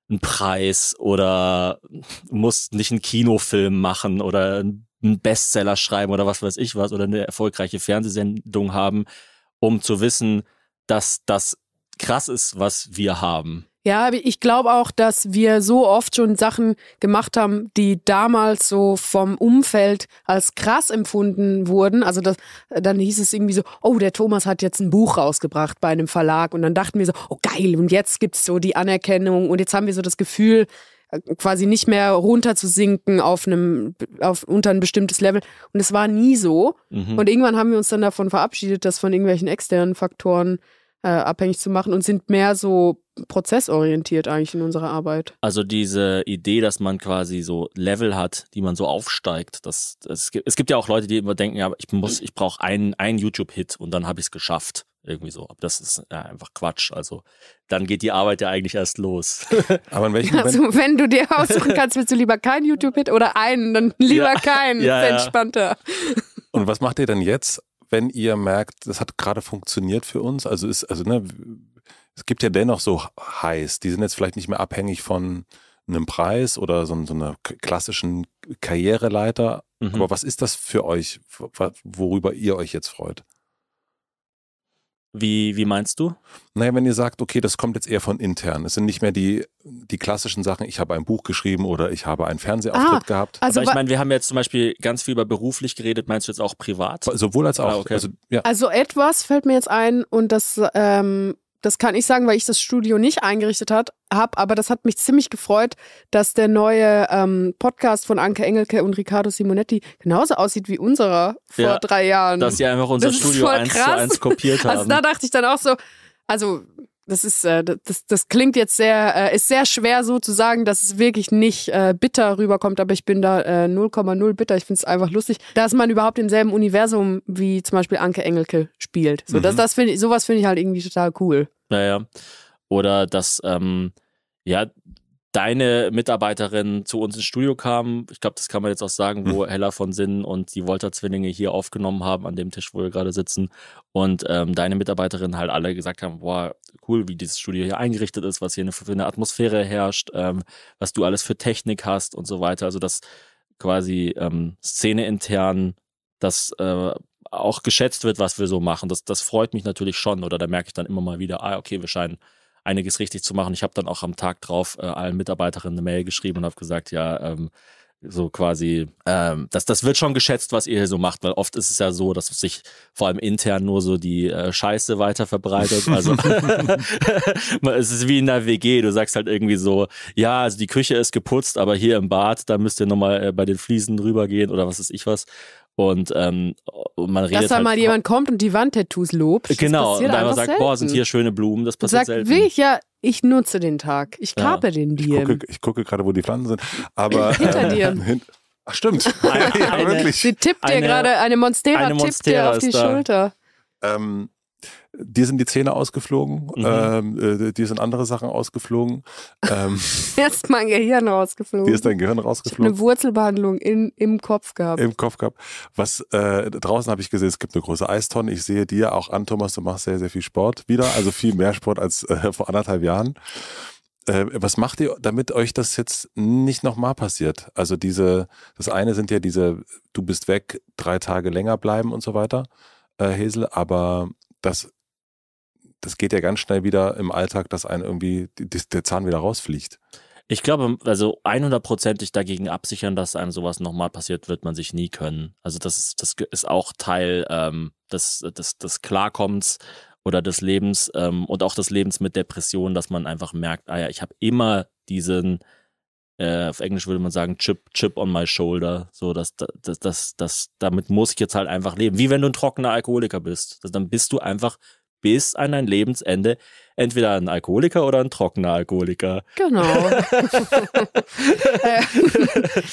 einen Preis oder muss nicht einen Kinofilm machen oder einen Bestseller schreiben oder was weiß ich was oder eine erfolgreiche Fernsehsendung haben, um zu wissen, dass das krass ist, was wir haben. Ja, ich glaube auch, dass wir so oft schon Sachen gemacht haben, die damals so vom Umfeld als krass empfunden wurden. Also das, dann hieß es irgendwie so, oh, der Thomas hat jetzt ein Buch rausgebracht bei einem Verlag. Und dann dachten wir so, oh geil, und jetzt gibt's so die Anerkennung und jetzt haben wir so das Gefühl, äh, quasi nicht mehr runterzusinken auf einem auf unter ein bestimmtes Level und es war nie so mhm. und irgendwann haben wir uns dann davon verabschiedet, dass von irgendwelchen externen Faktoren äh, abhängig zu machen und sind mehr so prozessorientiert eigentlich in unserer Arbeit. Also diese Idee, dass man quasi so Level hat, die man so aufsteigt, das, das es gibt ja auch Leute, die immer denken, ja, ich muss, ich brauche einen, einen YouTube-Hit und dann habe ich es geschafft. Irgendwie so. Aber das ist ja, einfach Quatsch. Also dann geht die Arbeit ja eigentlich erst los. Aber in welchem Also wenn du dir aussuchen kannst, willst du lieber keinen YouTube-Hit oder einen, dann lieber ja, keinen. Ja, ist entspannter. Und was macht ihr denn jetzt? wenn ihr merkt, das hat gerade funktioniert für uns? Also ist, also ne, es gibt ja dennoch so heiß, die sind jetzt vielleicht nicht mehr abhängig von einem Preis oder so, so einer klassischen Karriereleiter. Mhm. Aber was ist das für euch, worüber ihr euch jetzt freut? Wie, wie meinst du? Naja, wenn ihr sagt, okay, das kommt jetzt eher von intern. Es sind nicht mehr die, die klassischen Sachen, ich habe ein Buch geschrieben oder ich habe einen Fernsehauftritt ah, gehabt. Also Aber ich meine, wir haben jetzt zum Beispiel ganz viel über beruflich geredet. Meinst du jetzt auch privat? Sowohl als ah, auch. Ah, okay. also, ja. also, etwas fällt mir jetzt ein und das ähm, das kann ich sagen, weil ich das Studio nicht eingerichtet habe, aber das hat mich ziemlich gefreut, dass der neue ähm, Podcast von Anke Engelke und Riccardo Simonetti genauso aussieht wie unserer vor ja, drei Jahren. Dass sie einfach unser das Studio eins zu eins kopiert haben. Also da dachte ich dann auch so, also das ist, äh, das, das klingt jetzt sehr, äh, ist sehr schwer so zu sagen, dass es wirklich nicht äh, bitter rüberkommt, aber ich bin da 0,0 äh, bitter. Ich finde es einfach lustig, dass man überhaupt im selben Universum wie zum Beispiel Anke Engelke spielt. So, mhm. das, das finde ich, sowas finde ich halt irgendwie total cool. Naja. Oder dass, ähm, ja, deine Mitarbeiterin zu uns ins Studio kam. Ich glaube, das kann man jetzt auch sagen, wo hm. Hella von Sinnen und die Wolter-Zwillinge hier aufgenommen haben, an dem Tisch, wo wir gerade sitzen. Und ähm, deine Mitarbeiterin halt alle gesagt haben, boah, cool, wie dieses Studio hier eingerichtet ist, was hier eine, für eine Atmosphäre herrscht, ähm, was du alles für Technik hast und so weiter. Also dass quasi ähm, Szene intern, das äh, auch geschätzt wird, was wir so machen. Das, das freut mich natürlich schon. Oder da merke ich dann immer mal wieder, ah, okay, wir scheinen einiges richtig zu machen. Ich habe dann auch am Tag drauf äh, allen Mitarbeiterinnen eine Mail geschrieben und habe gesagt, ja, ähm, so quasi, ähm, das, das wird schon geschätzt, was ihr hier so macht, weil oft ist es ja so, dass sich vor allem intern nur so die äh, Scheiße weiter verbreitet. Also es ist wie in der WG, du sagst halt irgendwie so, ja, also die Küche ist geputzt, aber hier im Bad, da müsst ihr nochmal äh, bei den Fliesen rübergehen oder was ist ich was. Und ähm, man redet. Dass da halt mal jemand kommt und die Wandtattoos lobt. Genau, und einfach sagt, selten. boah, sind hier schöne Blumen, das passiert Sag, selten. Will ich ja, ich nutze den Tag. Ich kape ja. den dir. Ich gucke, ich gucke gerade, wo die Pflanzen sind. Aber, Hinter dir. Hin Ach, stimmt. Eine, ja, wirklich. Sie tippt dir gerade, eine Monstera, eine Monstera tippt dir auf die da. Schulter. Ähm, dir sind die Zähne ausgeflogen, mhm. ähm, äh, dir sind andere Sachen ausgeflogen. Ähm, Erst mein Gehirn rausgeflogen. Dir ist dein Gehirn rausgeflogen. Ich eine Wurzelbehandlung in, im Kopf gehabt. Im Kopf gehabt. Was äh, draußen habe ich gesehen, es gibt eine große Eistonne. Ich sehe dir auch an, Thomas, du machst sehr, sehr viel Sport wieder, also viel mehr Sport als äh, vor anderthalb Jahren. Äh, was macht ihr, damit euch das jetzt nicht nochmal passiert? Also diese, das eine sind ja diese, du bist weg, drei Tage länger bleiben und so weiter, äh, Hesel, aber das das geht ja ganz schnell wieder im Alltag, dass einem irgendwie der Zahn wieder rausfliegt. Ich glaube, also 100%ig dagegen absichern, dass einem sowas nochmal passiert, wird man sich nie können. Also das ist, das ist auch Teil ähm, des, des, des Klarkommens oder des Lebens ähm, und auch des Lebens mit Depressionen, dass man einfach merkt, ah ja, ich habe immer diesen, äh, auf Englisch würde man sagen, Chip, Chip on my shoulder. So, dass das, das, das, damit muss ich jetzt halt einfach leben. Wie wenn du ein trockener Alkoholiker bist. Das, also dann bist du einfach bis an dein Lebensende entweder ein Alkoholiker oder ein trockener Alkoholiker. Genau.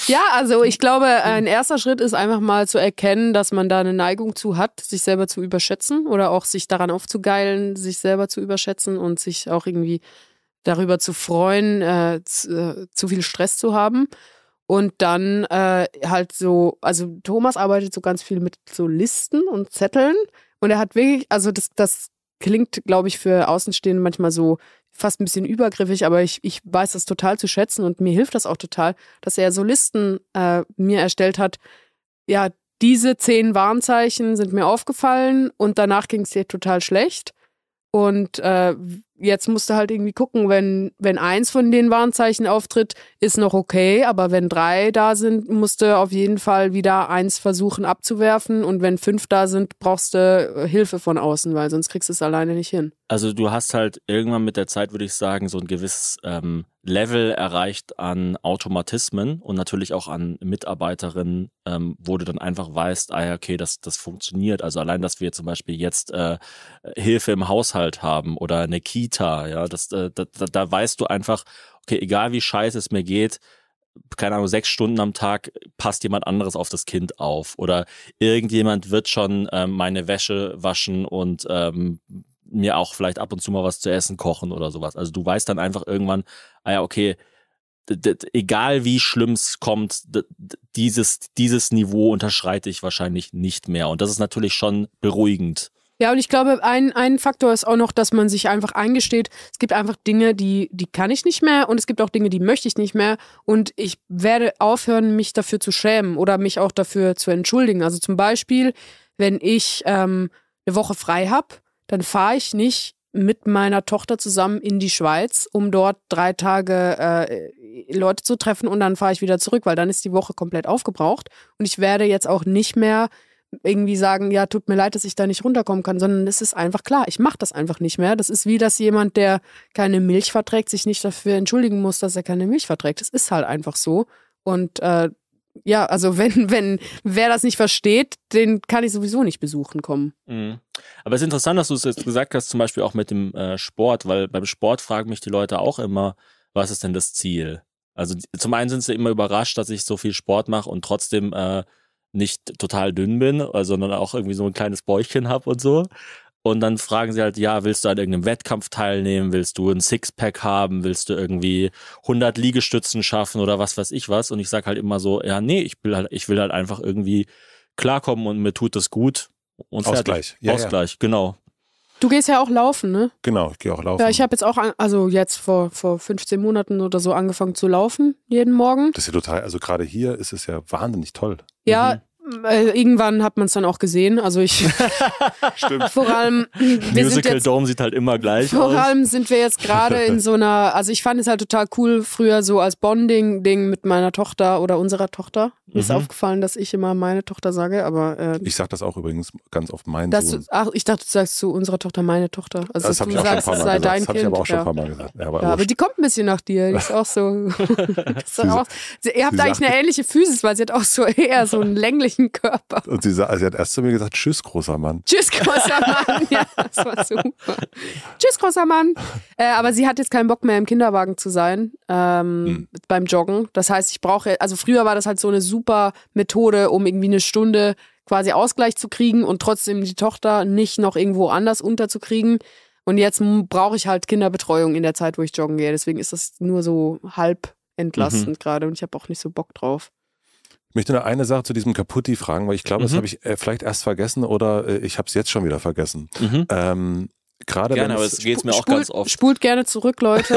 ja, also ich glaube, ein erster Schritt ist einfach mal zu erkennen, dass man da eine Neigung zu hat, sich selber zu überschätzen oder auch sich daran aufzugeilen, sich selber zu überschätzen und sich auch irgendwie darüber zu freuen, äh, zu, äh, zu viel Stress zu haben. Und dann äh, halt so, also Thomas arbeitet so ganz viel mit so Listen und Zetteln. Und er hat wirklich, also das, das klingt, glaube ich, für Außenstehende manchmal so fast ein bisschen übergriffig, aber ich, ich weiß das total zu schätzen und mir hilft das auch total, dass er so Listen äh, mir erstellt hat. Ja, diese zehn Warnzeichen sind mir aufgefallen und danach ging es dir total schlecht. Und äh, jetzt musst du halt irgendwie gucken, wenn, wenn eins von den Warnzeichen auftritt, ist noch okay, aber wenn drei da sind, musst du auf jeden Fall wieder eins versuchen abzuwerfen und wenn fünf da sind, brauchst du äh, Hilfe von außen, weil sonst kriegst du es alleine nicht hin. Also du hast halt irgendwann mit der Zeit, würde ich sagen, so ein gewisses ähm, Level erreicht an Automatismen und natürlich auch an Mitarbeiterinnen, ähm, wo du dann einfach weißt, ah ja, okay, das, das funktioniert. Also allein, dass wir zum Beispiel jetzt äh, Hilfe im Haushalt haben oder eine Kita, ja, das, äh, da, da, weißt du einfach, okay, egal wie scheiße es mir geht, keine Ahnung, sechs Stunden am Tag passt jemand anderes auf das Kind auf oder irgendjemand wird schon ähm, meine Wäsche waschen und ähm, mir auch vielleicht ab und zu mal was zu essen kochen oder sowas. Also du weißt dann einfach irgendwann, ah ja, okay, egal wie schlimm es kommt, dieses, dieses Niveau unterschreite ich wahrscheinlich nicht mehr. Und das ist natürlich schon beruhigend. Ja, und ich glaube, ein, ein Faktor ist auch noch, dass man sich einfach eingesteht, es gibt einfach Dinge, die, die kann ich nicht mehr und es gibt auch Dinge, die möchte ich nicht mehr und ich werde aufhören, mich dafür zu schämen oder mich auch dafür zu entschuldigen. Also zum Beispiel, wenn ich ähm, eine Woche frei habe dann fahre ich nicht mit meiner Tochter zusammen in die Schweiz, um dort drei Tage äh, Leute zu treffen und dann fahre ich wieder zurück, weil dann ist die Woche komplett aufgebraucht und ich werde jetzt auch nicht mehr irgendwie sagen, ja, tut mir leid, dass ich da nicht runterkommen kann, sondern es ist einfach klar, ich mache das einfach nicht mehr. Das ist wie, dass jemand, der keine Milch verträgt, sich nicht dafür entschuldigen muss, dass er keine Milch verträgt. Das ist halt einfach so und äh, ja, also wenn, wenn, wer das nicht versteht, den kann ich sowieso nicht besuchen kommen. Mhm. Aber es ist interessant, dass du es jetzt gesagt hast, zum Beispiel auch mit dem äh, Sport, weil beim Sport fragen mich die Leute auch immer, was ist denn das Ziel? Also zum einen sind sie immer überrascht, dass ich so viel Sport mache und trotzdem äh, nicht total dünn bin, äh, sondern auch irgendwie so ein kleines Bäuchchen habe und so. Und dann fragen sie halt, ja, willst du an irgendeinem Wettkampf teilnehmen? Willst du ein Sixpack haben? Willst du irgendwie 100 Liegestützen schaffen oder was weiß ich was? Und ich sag halt immer so, ja, nee, ich will halt, ich will halt einfach irgendwie klarkommen und mir tut das gut. Und Ausgleich. Ja, Ausgleich, ja. genau. Du gehst ja auch laufen, ne? Genau, ich gehe auch laufen. Ja, ich habe jetzt auch, an, also jetzt vor, vor 15 Monaten oder so angefangen zu laufen, jeden Morgen. Das ist ja total, also gerade hier ist es ja wahnsinnig toll. Ja, mhm. Äh, irgendwann hat man es dann auch gesehen. Also ich. Stimmt. Vor allem. Musical jetzt, Dome sieht halt immer gleich vor aus. Vor allem sind wir jetzt gerade in so einer. Also ich fand es halt total cool früher so als Bonding-Ding mit meiner Tochter oder unserer Tochter. mhm. ist aufgefallen, dass ich immer meine Tochter sage, aber. Äh, ich sag das auch übrigens ganz oft mein dass Sohn. Du, ach, ich dachte, du sagst zu unserer Tochter meine Tochter. Also das habe ich, auch sagst, schon ein paar Mal gesagt. Das habe ich aber auch schon ein paar Mal gesagt. Ja, aber, ja, aber die kommt ein bisschen nach dir. Die ist auch so. ist auch, ihr habt eigentlich eine ähnliche Physis, weil sie hat auch so eher so ein längliches menschlichen Körper. Und sie, also sie, hat erst zu mir gesagt, tschüss, großer Mann. Tschüss, großer Mann. ja, das war super. tschüss, großer Mann. Äh, aber sie hat jetzt keinen Bock mehr, im Kinderwagen zu sein ähm, mhm. beim Joggen. Das heißt, ich brauche, also früher war das halt so eine super Methode, um irgendwie eine Stunde quasi Ausgleich zu kriegen und trotzdem die Tochter nicht noch irgendwo anders unterzukriegen. Und jetzt brauche ich halt Kinderbetreuung in der Zeit, wo ich joggen gehe. Deswegen ist das nur so halb mhm. entlastend mhm. gerade und ich habe auch nicht so Bock drauf. Ich möchte nur eine Sache zu diesem Kaputti fragen, weil ich glaube, mhm. das habe ich äh, vielleicht erst vergessen oder äh, ich habe es jetzt schon wieder vergessen. Mhm. Ähm, Gerade gerne, aber es geht mir auch ganz oft. Spult gerne zurück, Leute.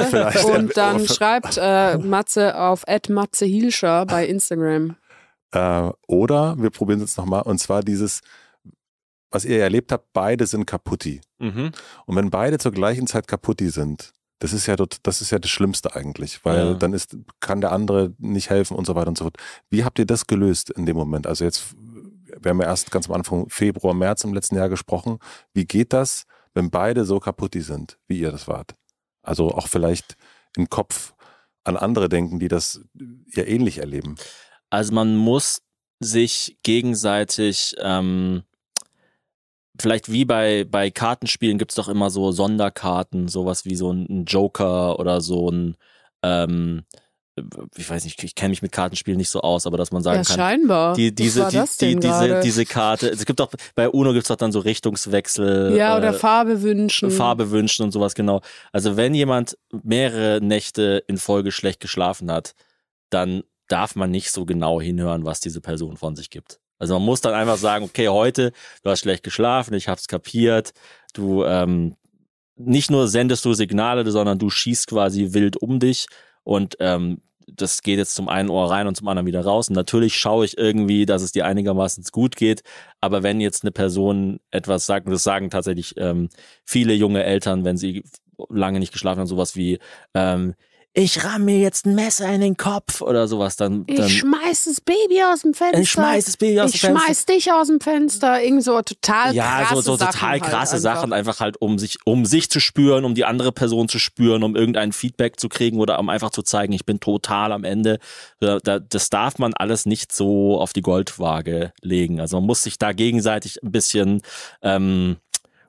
und dann schreibt äh, Matze auf @matzehielscher bei Instagram. Äh, oder wir probieren es jetzt nochmal. Und zwar dieses, was ihr erlebt habt, beide sind Kaputti. Mhm. Und wenn beide zur gleichen Zeit Kaputti sind, das ist ja dort, das ist ja das Schlimmste eigentlich, weil ja. dann ist, kann der andere nicht helfen und so weiter und so fort. Wie habt ihr das gelöst in dem Moment? Also jetzt, wir haben ja erst ganz am Anfang Februar, März im letzten Jahr gesprochen. Wie geht das, wenn beide so kaputt sind, wie ihr das wart? Also auch vielleicht im Kopf an andere denken, die das ja ähnlich erleben. Also man muss sich gegenseitig ähm, vielleicht wie bei, bei Kartenspielen es doch immer so Sonderkarten, sowas wie so ein Joker oder so ein, ähm, ich weiß nicht, ich kenne mich mit Kartenspielen nicht so aus, aber dass man sagen ja, kann, scheinbar. Die, diese, die, die, diese, diese Karte, es gibt doch, bei UNO gibt es doch dann so Richtungswechsel. Ja, oder äh, Farbe wünschen. Farbe wünschen und sowas, genau. Also wenn jemand mehrere Nächte in Folge schlecht geschlafen hat, dann darf man nicht so genau hinhören, was diese Person von sich gibt. Also man muss dann einfach sagen, okay, heute, du hast schlecht geschlafen, ich hab's kapiert, du ähm, nicht nur sendest du Signale, sondern du schießt quasi wild um dich und ähm, das geht jetzt zum einen Ohr rein und zum anderen wieder raus. Und natürlich schaue ich irgendwie, dass es dir einigermaßen gut geht. Aber wenn jetzt eine Person etwas sagt, und das sagen tatsächlich ähm, viele junge Eltern, wenn sie lange nicht geschlafen haben, sowas wie, ähm, ich ramm mir jetzt ein Messer in den Kopf oder sowas dann. dann ich schmeiß das Baby aus dem Fenster. Ich schmeiß das Baby aus dem Fenster. Ich schmeiß dich aus dem Fenster. Irgend so total ja, krasse Sachen. Ja, so total halt krasse halt Sachen, einfach. einfach halt, um sich, um sich zu spüren, um die andere Person zu spüren, um irgendein Feedback zu kriegen oder um einfach zu zeigen, ich bin total am Ende. Das darf man alles nicht so auf die Goldwaage legen. Also man muss sich da gegenseitig ein bisschen ähm,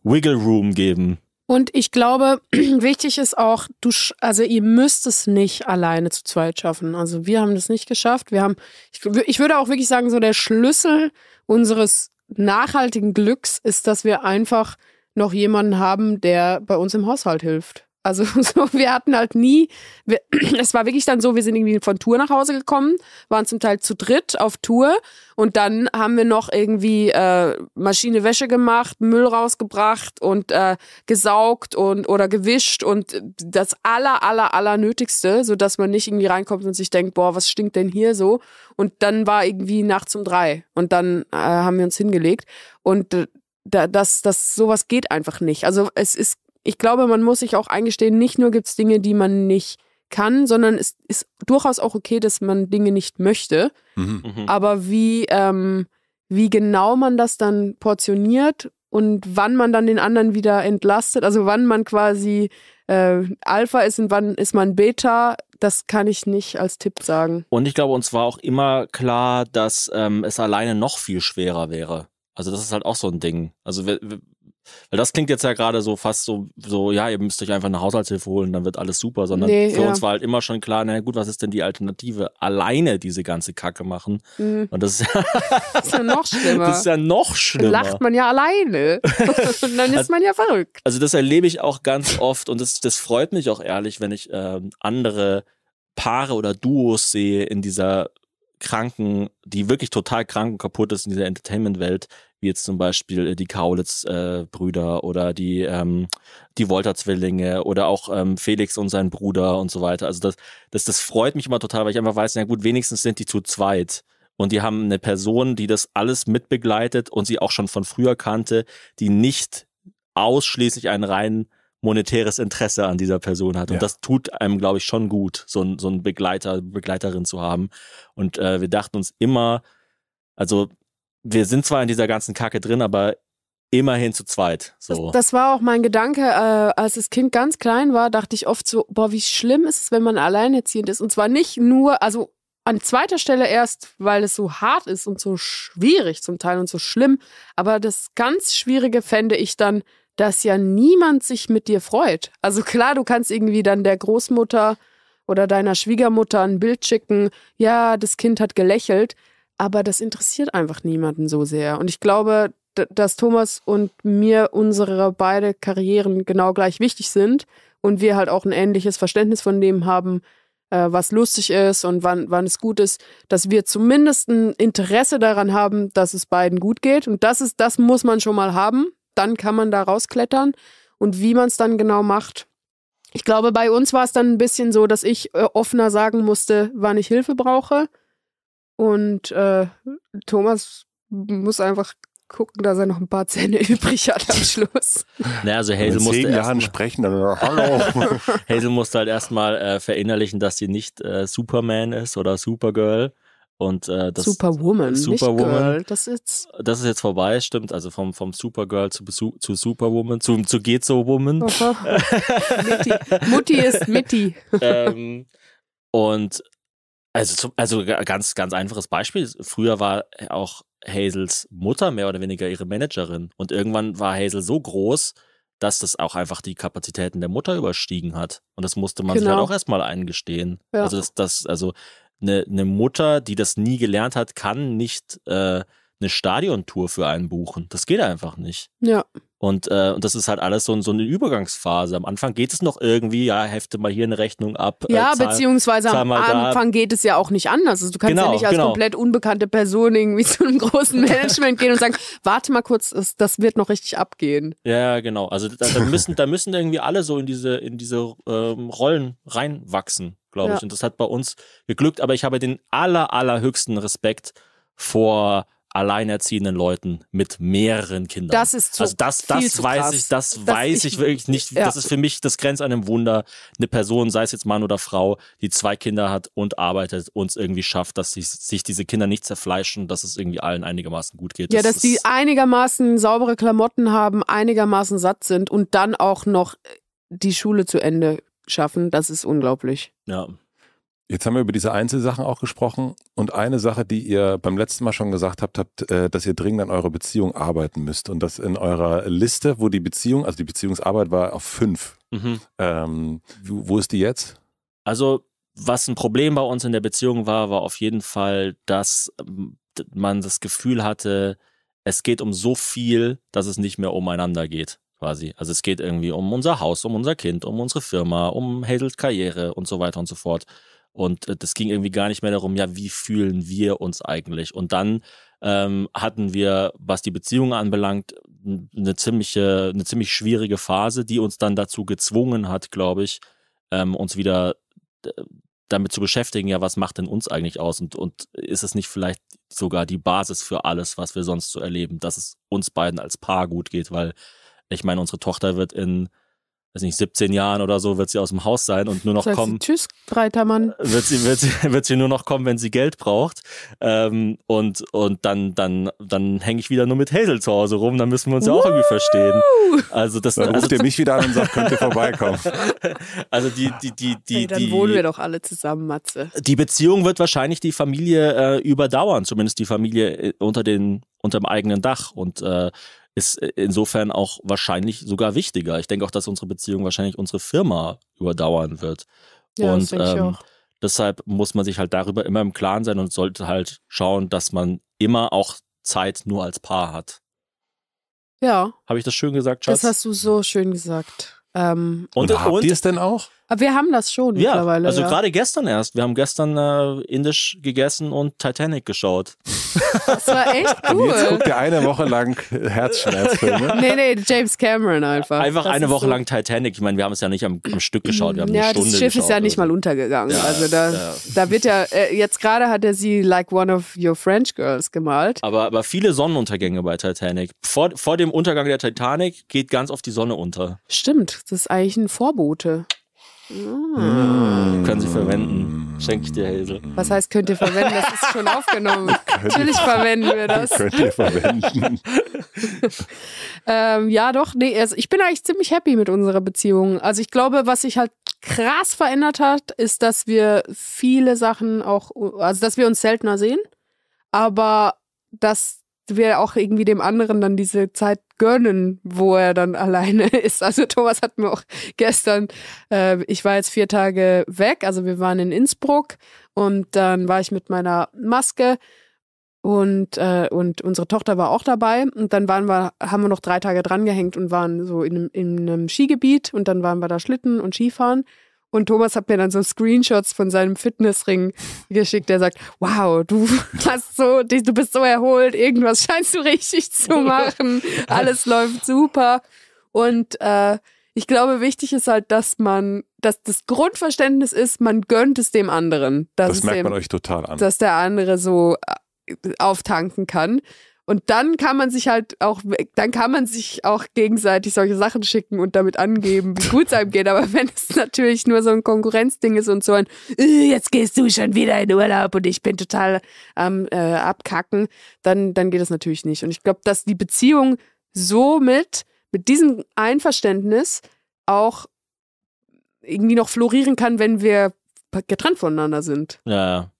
Wiggle Room geben. Und ich glaube, wichtig ist auch, du, also ihr müsst es nicht alleine zu zweit schaffen. Also wir haben das nicht geschafft. Wir haben, ich, ich würde auch wirklich sagen, so der Schlüssel unseres nachhaltigen Glücks ist, dass wir einfach noch jemanden haben, der bei uns im Haushalt hilft. Also so, wir hatten halt nie, wir, es war wirklich dann so, wir sind irgendwie von Tour nach Hause gekommen, waren zum Teil zu dritt auf Tour und dann haben wir noch irgendwie äh, Maschine Wäsche gemacht, Müll rausgebracht und äh, gesaugt und oder gewischt und das aller aller aller Nötigste, so dass man nicht irgendwie reinkommt und sich denkt, boah, was stinkt denn hier so? Und dann war irgendwie nachts um drei und dann äh, haben wir uns hingelegt und äh, da, das, das, sowas geht einfach nicht. Also es ist ich glaube, man muss sich auch eingestehen, nicht nur gibt es Dinge, die man nicht kann, sondern es ist durchaus auch okay, dass man Dinge nicht möchte. Mhm. mhm. Aber wie, ähm, wie genau man das dann portioniert und wann man dann den anderen wieder entlastet, also wann man quasi äh, Alpha ist und wann ist man Beta, das kann ich nicht als Tipp sagen. Und ich glaube, uns war auch immer klar, dass ähm, es alleine noch viel schwerer wäre. Also das ist halt auch so ein Ding. Also weil das klingt jetzt ja gerade so fast so, so, ja, ihr müsst euch einfach eine Haushaltshilfe holen, dann wird alles super, sondern nee, für ja. uns war halt immer schon klar, naja gut, was ist denn die Alternative? Alleine diese ganze Kacke machen. Mhm. Und das ist, ja das ist ja noch schlimmer. Das ist ja noch schlimmer. Lacht man ja alleine. und dann ist man ja verrückt. Also das erlebe ich auch ganz oft und das, das freut mich auch ehrlich, wenn ich ähm, andere Paare oder Duos sehe in dieser kranken, die wirklich total krank und kaputt ist in dieser Entertainment-Welt, wie jetzt zum Beispiel äh, die Kaulitz-Brüder äh, oder die, ähm, die Wolter-Zwillinge oder auch ähm, Felix und sein Bruder und so weiter. Also das, das, das freut mich immer total, weil ich einfach weiß, na gut, wenigstens sind die zu zweit. Und die haben eine Person, die das alles mitbegleitet und sie auch schon von früher kannte, die nicht ausschließlich ein rein monetäres Interesse an dieser Person hat. Und ja. das tut einem, glaube ich, schon gut, so, ein, so einen Begleiter, Begleiterin zu haben. Und äh, wir dachten uns immer, also wir sind zwar in dieser ganzen Kacke drin, aber immerhin zu zweit. So. Das, das, war auch mein Gedanke, äh, als das Kind ganz klein war, dachte ich oft so, boah, wie schlimm ist es, wenn man alleinerziehend ist. Und zwar nicht nur, also an zweiter Stelle erst, weil es so hart ist und so schwierig zum Teil und so schlimm. Aber das ganz Schwierige fände ich dann, dass ja niemand sich mit dir freut. Also klar, du kannst irgendwie dann der Großmutter oder deiner Schwiegermutter ein Bild schicken, ja, das Kind hat gelächelt, aber das interessiert einfach niemanden so sehr. Und ich glaube, dass Thomas und mir unsere beide Karrieren genau gleich wichtig sind und wir halt auch ein ähnliches Verständnis von dem haben, äh, was lustig ist und wann, wann es gut ist, dass wir zumindest ein Interesse daran haben, dass es beiden gut geht. Und das ist, das muss man schon mal haben. Dann kann man da rausklettern. Und wie man es dann genau macht. Ich glaube, bei uns war es dann ein bisschen so, dass ich äh, offener sagen musste, wann ich Hilfe brauche. Und äh, Thomas muss einfach gucken, dass er noch ein paar Zähne übrig hat am Schluss. Naja, also Hazel musste Jahren erst mal, sprechen, dann also, hallo. Hazel musste halt erstmal äh, verinnerlichen, dass sie nicht äh, Superman ist oder Supergirl. Und äh, das Superwoman, Superwoman, Girl, das ist das ist jetzt vorbei, stimmt. Also vom vom Supergirl zu zu Superwoman zu zu geht so Woman. Mutti. Mutti ist Mitti. ähm, und also, zum, also ganz, ganz einfaches Beispiel. Früher war äh, auch Hazels Mutter mehr oder weniger ihre Managerin. Und irgendwann war Hazel so groß, dass das auch einfach die Kapazitäten der Mutter überstiegen hat. Und das musste man genau. sich halt genau. auch erstmal eingestehen. Ja. Also, das, das, also eine, eine Mutter, die das nie gelernt hat, kann nicht äh, eine Stadiontour für einen buchen. Das geht einfach nicht. Ja. Und, äh, und das ist halt alles so, so eine Übergangsphase. Am Anfang geht es noch irgendwie, ja, hefte mal hier eine Rechnung ab. Äh, ja, äh, zahl, beziehungsweise zahl am Anfang da. geht es ja auch nicht anders. Also du kannst genau, ja nicht als genau. komplett unbekannte Person irgendwie zu einem großen Management gehen und sagen, warte mal kurz, das, das wird noch richtig abgehen. Ja, genau. Also da, da, müssen, da müssen irgendwie alle so in diese, in diese ähm, Rollen reinwachsen, glaube ich. Und das hat bei uns geglückt, aber ich habe den aller, allerhöchsten Respekt vor alleinerziehenden Leuten mit mehreren Kindern. Das ist zu, also das, das, das weiß krass. ich, das, das weiß ich, wirklich nicht. Ja. Das ist für mich das Grenz an einem Wunder. Eine Person, sei es jetzt Mann oder Frau, die zwei Kinder hat und arbeitet und es irgendwie schafft, dass sie, sich diese Kinder nicht zerfleischen, dass es irgendwie allen einigermaßen gut geht. Ja, dass die einigermaßen saubere Klamotten haben, einigermaßen satt sind und dann auch noch die Schule zu Ende schaffen, das ist unglaublich. Ja. Jetzt haben wir über diese Einzelsachen auch gesprochen und eine Sache, die ihr beim letzten Mal schon gesagt habt, habt, äh, dass ihr dringend an eurer Beziehung arbeiten müsst und das in eurer Liste, wo die Beziehung, also die Beziehungsarbeit war auf fünf. Mhm. Ähm, wo ist die jetzt? Also was ein Problem bei uns in der Beziehung war, war auf jeden Fall, dass ähm, man das Gefühl hatte, es geht um so viel, dass es nicht mehr umeinander geht quasi. Also es geht irgendwie um unser Haus, um unser Kind, um unsere Firma, um Hazels Karriere und so weiter und so fort. Und äh, das ging irgendwie gar nicht mehr darum, ja, wie fühlen wir uns eigentlich? Und dann ähm, hatten wir, was die Beziehung anbelangt, eine ziemliche, eine ziemlich schwierige Phase, die uns dann dazu gezwungen hat, glaube ich, ähm, uns wieder äh, damit zu beschäftigen, ja, was macht denn uns eigentlich aus und, und ist es nicht vielleicht sogar die Basis für alles, was wir sonst so erleben, dass es uns beiden als Paar gut geht, weil ich meine, unsere Tochter wird in weiß nicht, 17 Jahren oder so wird sie aus dem Haus sein und nur noch das heißt, kommen. Tschüss, breiter Mann. Äh, wird sie, wird, sie, wird sie nur noch kommen, wenn sie Geld braucht. Ähm, und und dann, dann, dann hänge ich wieder nur mit Hazel zu Hause rum, dann müssen wir uns Woo! ja auch irgendwie verstehen. Also das dann also, ruft ihr mich wieder an und sagt, könnt ihr vorbeikommen. Also die, die, die, die. Hey, dann die, wohnen wir doch alle zusammen, Matze. Die Beziehung wird wahrscheinlich die Familie äh, überdauern, zumindest die Familie äh, unter den unter dem eigenen Dach. Und äh, ist äh, insofern auch wahrscheinlich sogar wichtiger. Ich denke auch, dass unsere Beziehung wahrscheinlich unsere Firma überdauern wird. Ja, und das ähm, deshalb muss man sich halt darüber immer im Klaren sein und sollte halt schauen, dass man immer auch Zeit nur als Paar hat. Ja. Habe ich das schön gesagt, Schatz? Das hast du so schön gesagt. Ähm, und, und habt ihr es denn auch? Aber wir haben das schon ja, mittlerweile. Also ja. gerade gestern erst. Wir haben gestern äh, indisch gegessen und Titanic geschaut. Das war echt cool. Und jetzt guckt ihr eine Woche lang Herzschmerzfilme. ja. Nee, nee, James Cameron einfach. Einfach das eine Woche so. lang Titanic. Ich meine, wir haben es ja nicht am, am Stück geschaut. Wir haben ja, eine Stunde das Schiff geschaut, ist ja nicht mal also. untergegangen. Ja, also da, da wird ja, äh, jetzt gerade hat er sie like one of your French girls gemalt. Aber, aber viele Sonnenuntergänge bei Titanic. Vor, vor dem Untergang der Titanic geht ganz oft die Sonne unter. Stimmt, das ist eigentlich ein Vorbote. Mm. Können Sie verwenden. Schenke ich dir, Hazel. Was heißt, könnt ihr verwenden? Das ist schon aufgenommen. Natürlich verwenden wir das. Könnt ihr verwenden. ähm, ja, doch. Nee, also ich bin eigentlich ziemlich happy mit unserer Beziehung. Also ich glaube, was sich halt krass verändert hat, ist, dass wir viele Sachen auch, also dass wir uns seltener sehen, aber dass wir auch irgendwie dem anderen dann diese Zeit gönnen, wo er dann alleine ist. Also Thomas hat mir auch gestern, äh, ich war jetzt vier Tage weg, also wir waren in Innsbruck und dann war ich mit meiner Maske und, äh, und unsere Tochter war auch dabei. Und dann waren wir, haben wir noch drei Tage drangehängt und waren so in, in einem Skigebiet und dann waren wir da Schlitten und Skifahren. Und Thomas hat mir dann so Screenshots von seinem Fitnessring geschickt. Der sagt, wow, du hast so, du bist so erholt, irgendwas scheinst du richtig zu machen. Alles läuft super. Und äh, ich glaube, wichtig ist halt, dass man, dass das Grundverständnis ist, man gönnt es dem anderen. das merkt dem, man euch total an. Dass der andere so äh, auftanken kann. Und dann kann man sich halt auch, dann kann man sich auch gegenseitig solche Sachen schicken und damit angeben, wie gut es einem geht. Aber wenn es natürlich nur so ein Konkurrenzding ist und so ein, äh, jetzt gehst du schon wieder in Urlaub und ich bin total am äh, Abkacken, dann, dann geht das natürlich nicht. Und ich glaube, dass die Beziehung somit mit diesem Einverständnis auch irgendwie noch florieren kann, wenn wir getrennt voneinander sind. Ja, ja.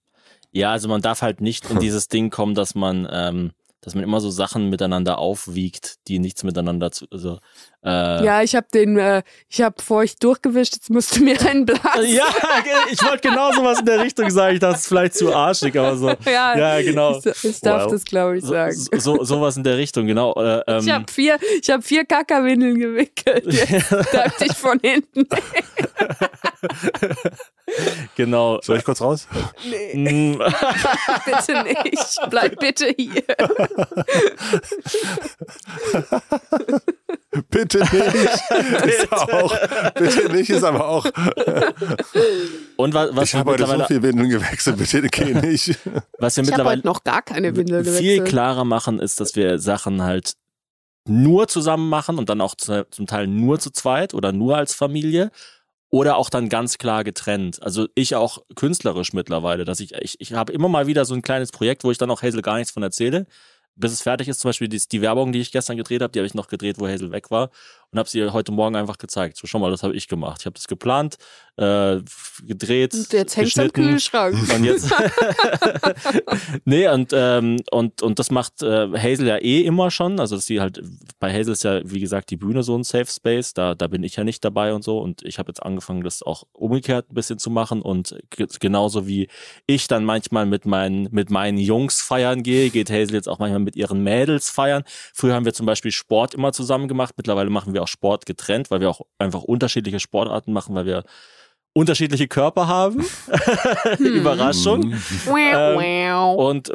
Ja, also man darf halt nicht in dieses Ding kommen, dass man ähm, dass man immer so Sachen miteinander aufwiegt, die nichts miteinander zu. Also, äh, ja, ich habe den, äh, ich habe feucht durchgewischt, jetzt musst du mir einen blasen. Ja, ich wollte genau sowas in der Richtung sagen. Ich dachte, es ist vielleicht zu arschig, aber so. Ja, ja genau. Ich, ich darf wow. das, glaube ich, sagen. So, so, sowas in der Richtung, genau. Äh, ähm, ich habe vier, hab vier Kackerwindeln gewickelt. Jetzt darf dich von hinten genau. Soll ich kurz raus? Nee. Mm. bitte nicht. Bleib bitte hier. bitte nicht. Ist auch, bitte nicht ist aber auch. Und was, was ich habe heute so viel Windeln gewechselt, bitte geh nicht. Was wir ich mittlerweile noch gar keine Windeln gewechselt. Viel klarer machen ist, dass wir Sachen halt nur zusammen machen und dann auch zu, zum Teil nur zu zweit oder nur als Familie oder auch dann ganz klar getrennt. Also ich auch künstlerisch mittlerweile, dass ich, ich, ich habe immer mal wieder so ein kleines Projekt, wo ich dann auch Hazel gar nichts von erzähle. Bis es fertig ist, zum Beispiel die, die Werbung, die ich gestern gedreht habe, die habe ich noch gedreht, wo Hazel weg war und habe sie ihr heute Morgen einfach gezeigt. So, schau mal, das habe ich gemacht. Ich habe das geplant, äh, gedreht. Und jetzt hängt es am Kühlschrank. Und jetzt nee, und, ähm, und, und das macht äh, Hazel ja eh immer schon. Also, dass sie halt, bei Hazel ist ja, wie gesagt, die Bühne so ein Safe Space. Da, da bin ich ja nicht dabei und so. Und ich habe jetzt angefangen, das auch umgekehrt ein bisschen zu machen. Und genauso wie ich dann manchmal mit meinen, mit meinen Jungs feiern gehe, geht Hazel jetzt auch manchmal mit ihren Mädels feiern. Früher haben wir zum Beispiel Sport immer zusammen gemacht. Mittlerweile machen wir wir auch Sport getrennt, weil wir auch einfach unterschiedliche Sportarten machen, weil wir unterschiedliche Körper haben. Hm. Überraschung. ähm, und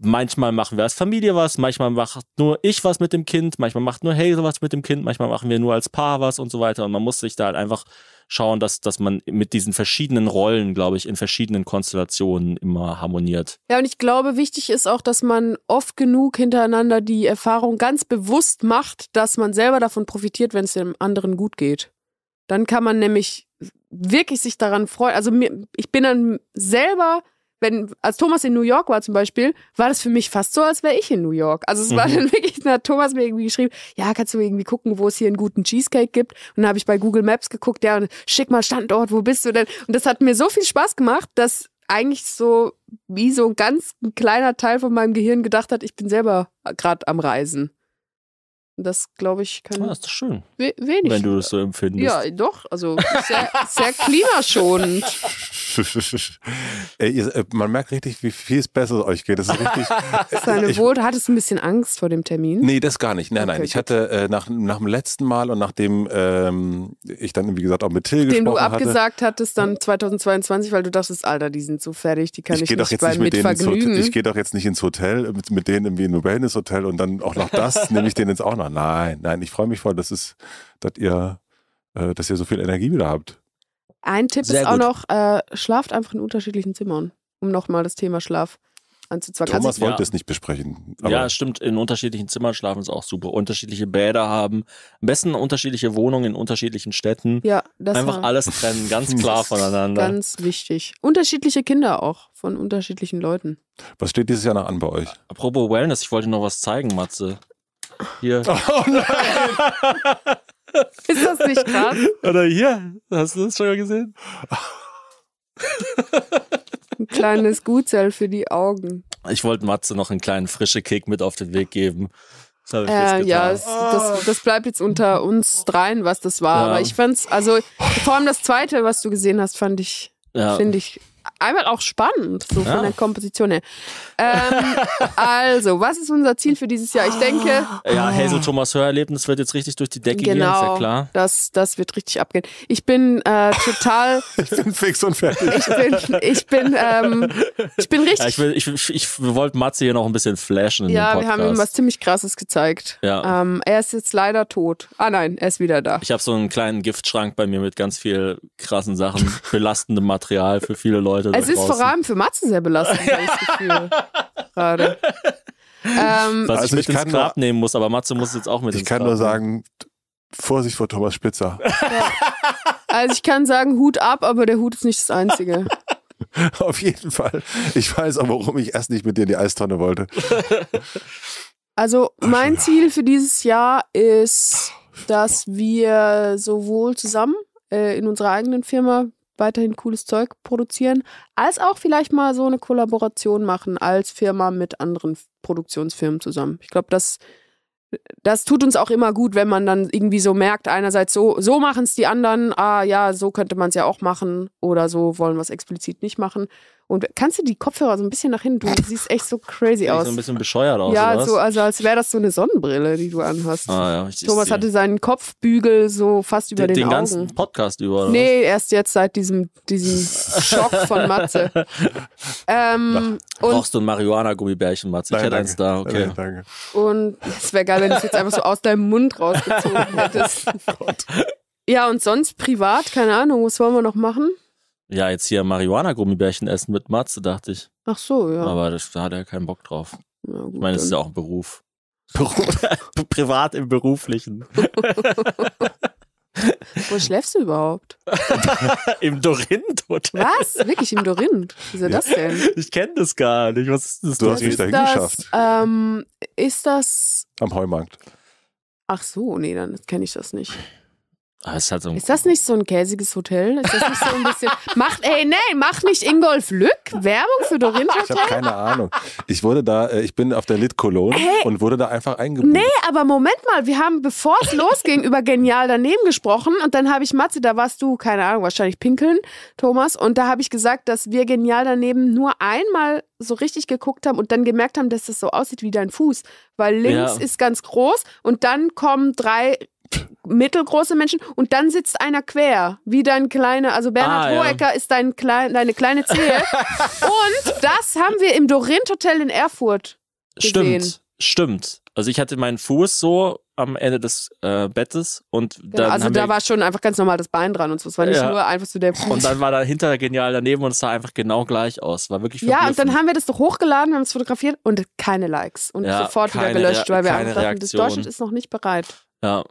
manchmal machen wir als Familie was, manchmal macht nur ich was mit dem Kind, manchmal macht nur Hazel was mit dem Kind, manchmal machen wir nur als Paar was und so weiter. Und man muss sich da halt einfach schauen, dass, dass man mit diesen verschiedenen Rollen, glaube ich, in verschiedenen Konstellationen immer harmoniert. Ja, und ich glaube, wichtig ist auch, dass man oft genug hintereinander die Erfahrung ganz bewusst macht, dass man selber davon profitiert, wenn es dem anderen gut geht. Dann kann man nämlich wirklich sich daran freuen. Also mir, ich bin dann selber, wenn, als Thomas in New York war zum Beispiel, war das für mich fast so, als wäre ich in New York. Also es mhm. war dann wirklich, da hat Thomas mir irgendwie geschrieben, ja, kannst du irgendwie gucken, wo es hier einen guten Cheesecake gibt? Und dann habe ich bei Google Maps geguckt, ja, und schick mal Standort, wo bist du denn? Und das hat mir so viel Spaß gemacht, dass eigentlich so wie so ein ganz kleiner Teil von meinem Gehirn gedacht hat, ich bin selber gerade am Reisen. Das glaube ich kann. Ah, das ist schön. We wenig. Wenn du das so empfindest. Ja, doch. Also sehr, sehr klimaschonend. Ey, ihr, äh, man merkt richtig, wie viel es besser euch geht. Das ist richtig. Äh, Seine ich, Wohl, hattest du ein bisschen Angst vor dem Termin? Nee, das gar nicht. Nein, okay, nein. Ich gut. hatte äh, nach, nach dem letzten Mal und nachdem ähm, ich dann, wie gesagt, auch mit Till Dem gesprochen hatte. Dem du abgesagt hattest dann 2022, weil du dachtest, Alter, die sind so fertig, die kann ich, ich nicht, jetzt bei, nicht mit, mit vergnügen. ich gehe doch jetzt nicht ins Hotel, mit, mit denen irgendwie in ein Wellness-Hotel und dann auch noch das nehme ich denen jetzt auch noch Nein, nein, ich freue mich voll, dass, es, dass, ihr, äh, dass ihr so viel Energie wieder habt. Ein Tipp Sehr ist gut. auch noch, äh, schlaft einfach in unterschiedlichen Zimmern, um nochmal das Thema Schlaf anzuzwacken. Thomas also, wollte ja. es nicht besprechen. ja, stimmt, in unterschiedlichen Zimmern schlafen ist auch super. Unterschiedliche Bäder haben, am besten unterschiedliche Wohnungen in unterschiedlichen Städten. Ja, das Einfach war. alles trennen, ganz klar voneinander. Ganz wichtig. Unterschiedliche Kinder auch von unterschiedlichen Leuten. Was steht dieses Jahr noch an bei euch? Apropos Wellness, ich wollte noch was zeigen, Matze. Hier. Oh nein! Ist das nicht krass? Oder hier, hast du das schon mal gesehen? Ein kleines Gutsel für die Augen. Ich wollte Matze noch einen kleinen frischen Kick mit auf den Weg geben. Das habe ich äh, ja, es, das, das, bleibt jetzt unter uns dreien, was das war. Ja. Aber ich fand's, also vor allem das zweite, was du gesehen hast, fand ich, ja. finde ich einmal auch spannend, so von ja. der Komposition her. Ähm, also, was ist unser Ziel für dieses Jahr? Ich denke. Ja, Hazel ah. Thomas Hörerlebnis wird jetzt richtig durch die Decke genau, gehen, ist ja genau, klar. Das, das wird richtig abgehen. Ich bin äh, total. ich bin fix und fertig. Ich bin, ich bin, ähm, ich bin richtig. Ja, ich, will, ich, ich, ich wollte Matze hier noch ein bisschen flashen. ja, wir haben ihm was ziemlich krasses gezeigt. Ja. Ähm, er ist jetzt leider tot. Ah nein, er ist wieder da. Ich habe so einen kleinen Giftschrank bei mir mit ganz viel krassen Sachen, belastendem Material für viele Leute. Leute. Es ist draußen. vor allem für Matze sehr belastend, habe ich das Gefühl. Gerade. Ähm, Was also ich mit ich ins Grab nur, nehmen muss, aber Matze muss jetzt auch mit ins Grab. Ich kann nur sagen, Vorsicht vor Thomas Spitzer. Ja. Also ich kann sagen, Hut ab, aber der Hut ist nicht das Einzige. Auf jeden Fall. Ich weiß auch, warum ich erst nicht mit dir in die Eistonne wollte. Also mein Ziel für dieses Jahr ist, dass wir sowohl zusammen äh, in unserer eigenen Firma weiterhin cooles Zeug produzieren, als auch vielleicht mal so eine Kollaboration machen als Firma mit anderen Produktionsfirmen zusammen. Ich glaube, das, das tut uns auch immer gut, wenn man dann irgendwie so merkt, einerseits so, so machen es die anderen, ah ja, so könnte man es ja auch machen oder so wollen wir es explizit nicht machen. Und kannst du die Kopfhörer so ein bisschen nach hinten tun? Du siehst echt so crazy Sieht aus. so ein bisschen bescheuert aus. Ja, so, also als wäre das so eine Sonnenbrille, die du anhast. Ah, ja, ich, Thomas ich hatte seinen Kopfbügel so fast über den, den Augen. Den ganzen Podcast über, oder? Nee, erst jetzt seit diesem, diesem Schock von Matze. ähm, Ach, brauchst du ein Marihuana-Gummibärchen, Matze? ich hätte eins da, okay. Nein, danke. Und es wäre geil, wenn du es jetzt einfach so aus deinem Mund rausgezogen hättest. Oh Gott. Ja, und sonst privat, keine Ahnung, was wollen wir noch machen? Ja, jetzt hier Marihuana-Gummibärchen essen mit Matze, dachte ich. Ach so, ja. Aber das, da hat er keinen Bock drauf. Ja, gut, ich meine, es ist ja auch ein Beruf. Beruf privat im Beruflichen. Wo schläfst du überhaupt? Im Dorinth, Hotel. Was? Wirklich im Dorint? Wieso ja. das denn? Ich kenne das gar nicht. Was ist das? Du hast dich dahin das, geschafft. Ähm, ist das. Am Heumarkt. Ach so, nee, dann kenne ich das nicht. Ah, ist, halt so ist, das nicht so ein käsiges Hotel? Ist das nicht so ein bisschen. macht, ey, nee, mach nicht Ingolf Lück Werbung für Dorin Hotel? Ich habe keine Ahnung. Ich wurde da, äh, ich bin auf der Lit Cologne hey, und wurde da einfach eingebucht. Nee, aber Moment mal, wir haben, bevor es losging, über genial daneben gesprochen und dann habe ich Matze, da warst du, keine Ahnung, wahrscheinlich pinkeln, Thomas, und da habe ich gesagt, dass wir genial daneben nur einmal so richtig geguckt haben und dann gemerkt haben, dass das so aussieht wie dein Fuß, weil links ja. ist ganz groß und dann kommen drei mittelgroße Menschen und dann sitzt einer quer, wie dein kleiner, also Bernhard ah, Hohecker ja. ist dein klein, deine kleine Zehe. und das haben wir im Dorint Hotel in Erfurt gesehen. Stimmt, stimmt. Also ich hatte meinen Fuß so am Ende des äh, Bettes und genau, dann genau, also da war schon einfach ganz normal das Bein dran und so. Es war nicht ja. nur einfach so der Fuß. Und dann war da hinter genial daneben und es sah einfach genau gleich aus. War wirklich Ja, und dann haben wir das doch hochgeladen, wir haben es fotografiert und keine Likes und ja, sofort keine, wieder gelöscht, weil wir einfach dachten, das Deutschland ist noch nicht bereit. Ja.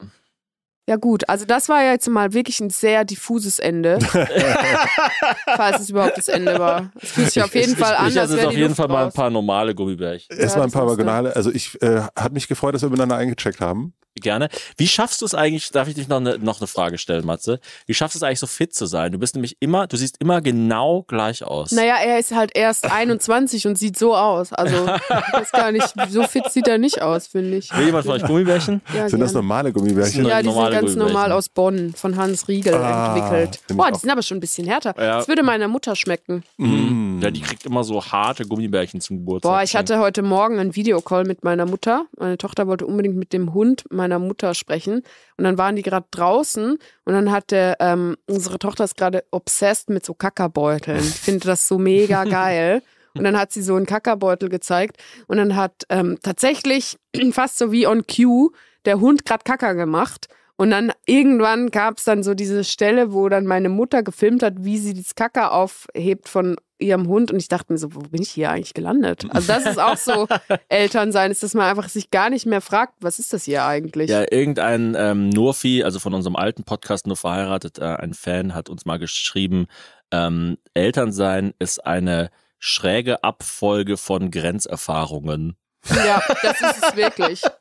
Ja gut, also das war ja jetzt mal wirklich ein sehr diffuses Ende. falls es überhaupt das Ende war. Es fühlt sich auf jeden ich, Fall ich, an. Ich hatte es auf jeden Luft Fall raus. mal ein paar normale Gummibärchen. Es ja, waren ein paar normale. Also ich äh, hat mich gefreut, dass wir miteinander eingecheckt haben. Gerne. Wie schaffst du es eigentlich, darf ich dich noch eine, noch eine Frage stellen, Matze? Wie schaffst du es eigentlich, so fit zu sein? Du bist nämlich immer, du siehst immer genau gleich aus. Naja, er ist halt erst 21 und sieht so aus. Also, ich weiß gar nicht, so fit sieht er nicht aus, finde ich. Will jemand vielleicht Gummibärchen? Ja, sind das normale Gummibärchen? Ja, die normale sind ganz normal aus Bonn, von Hans Riegel ah, entwickelt. Boah, die sind aber schon ein bisschen härter. Ja. Das würde meiner Mutter schmecken. Mhm. Ja, die kriegt immer so harte Gummibärchen zum Geburtstag. Boah, ich hatte heute Morgen einen Videocall mit meiner Mutter. Meine Tochter wollte unbedingt mit dem Hund, mein meiner Mutter sprechen. Und dann waren die gerade draußen und dann hatte ähm, unsere Tochter ist gerade obsessed mit so Kackerbeuteln. Ich finde das so mega geil. Und dann hat sie so einen Kackerbeutel gezeigt und dann hat ähm, tatsächlich fast so wie on cue der Hund gerade Kacker gemacht. Und dann irgendwann gab es dann so diese Stelle, wo dann meine Mutter gefilmt hat, wie sie das Kacker aufhebt von ihrem Hund und ich dachte mir so, wo bin ich hier eigentlich gelandet? Also das ist auch so Elternsein, ist, dass man einfach sich gar nicht mehr fragt, was ist das hier eigentlich? Ja, irgendein ähm, Nurfi, also von unserem alten Podcast nur verheiratet, äh, ein Fan hat uns mal geschrieben, ähm, Elternsein ist eine schräge Abfolge von Grenzerfahrungen. Ja, das ist es wirklich.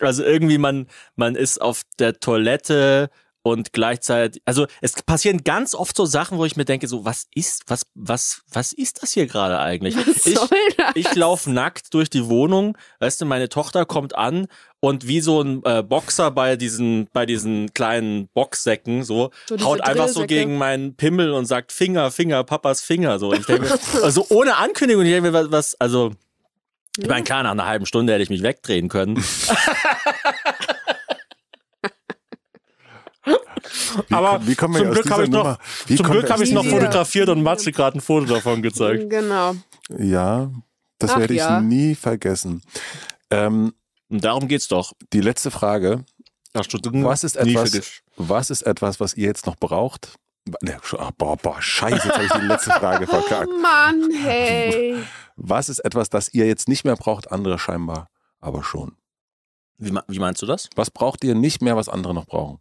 Also irgendwie man man ist auf der Toilette und gleichzeitig, also es passieren ganz oft so Sachen, wo ich mir denke, so was ist, was, was, was ist das hier gerade eigentlich? Was ich, ich laufe nackt durch die Wohnung, weißt du, meine Tochter kommt an und wie so ein äh, Boxer bei diesen, bei diesen kleinen Boxsäcken so, so haut einfach so gegen meinen Pimmel und sagt Finger, Finger, Papas Finger so. ich denke, also ohne Ankündigung, ich denke mir, was, also, ja. ich meine, klar, nach einer halben Stunde hätte ich mich wegdrehen können. Wie, Aber wie zum Glück habe ich noch, zum Glück habe noch fotografiert und Matze gerade ein Foto davon gezeigt. Genau. Ja, das Ach, werde ich ja. nie vergessen. Ähm, und darum geht's doch. Die letzte Frage. Ach, was ist etwas, was ist etwas, was ihr jetzt noch braucht? Ne, boah, boah, scheiße, jetzt habe ich die letzte Frage verkackt. Mann, hey. Was ist etwas, das ihr jetzt nicht mehr braucht, andere scheinbar aber schon? Wie, wie meinst du das? Was braucht ihr nicht mehr, was andere noch brauchen?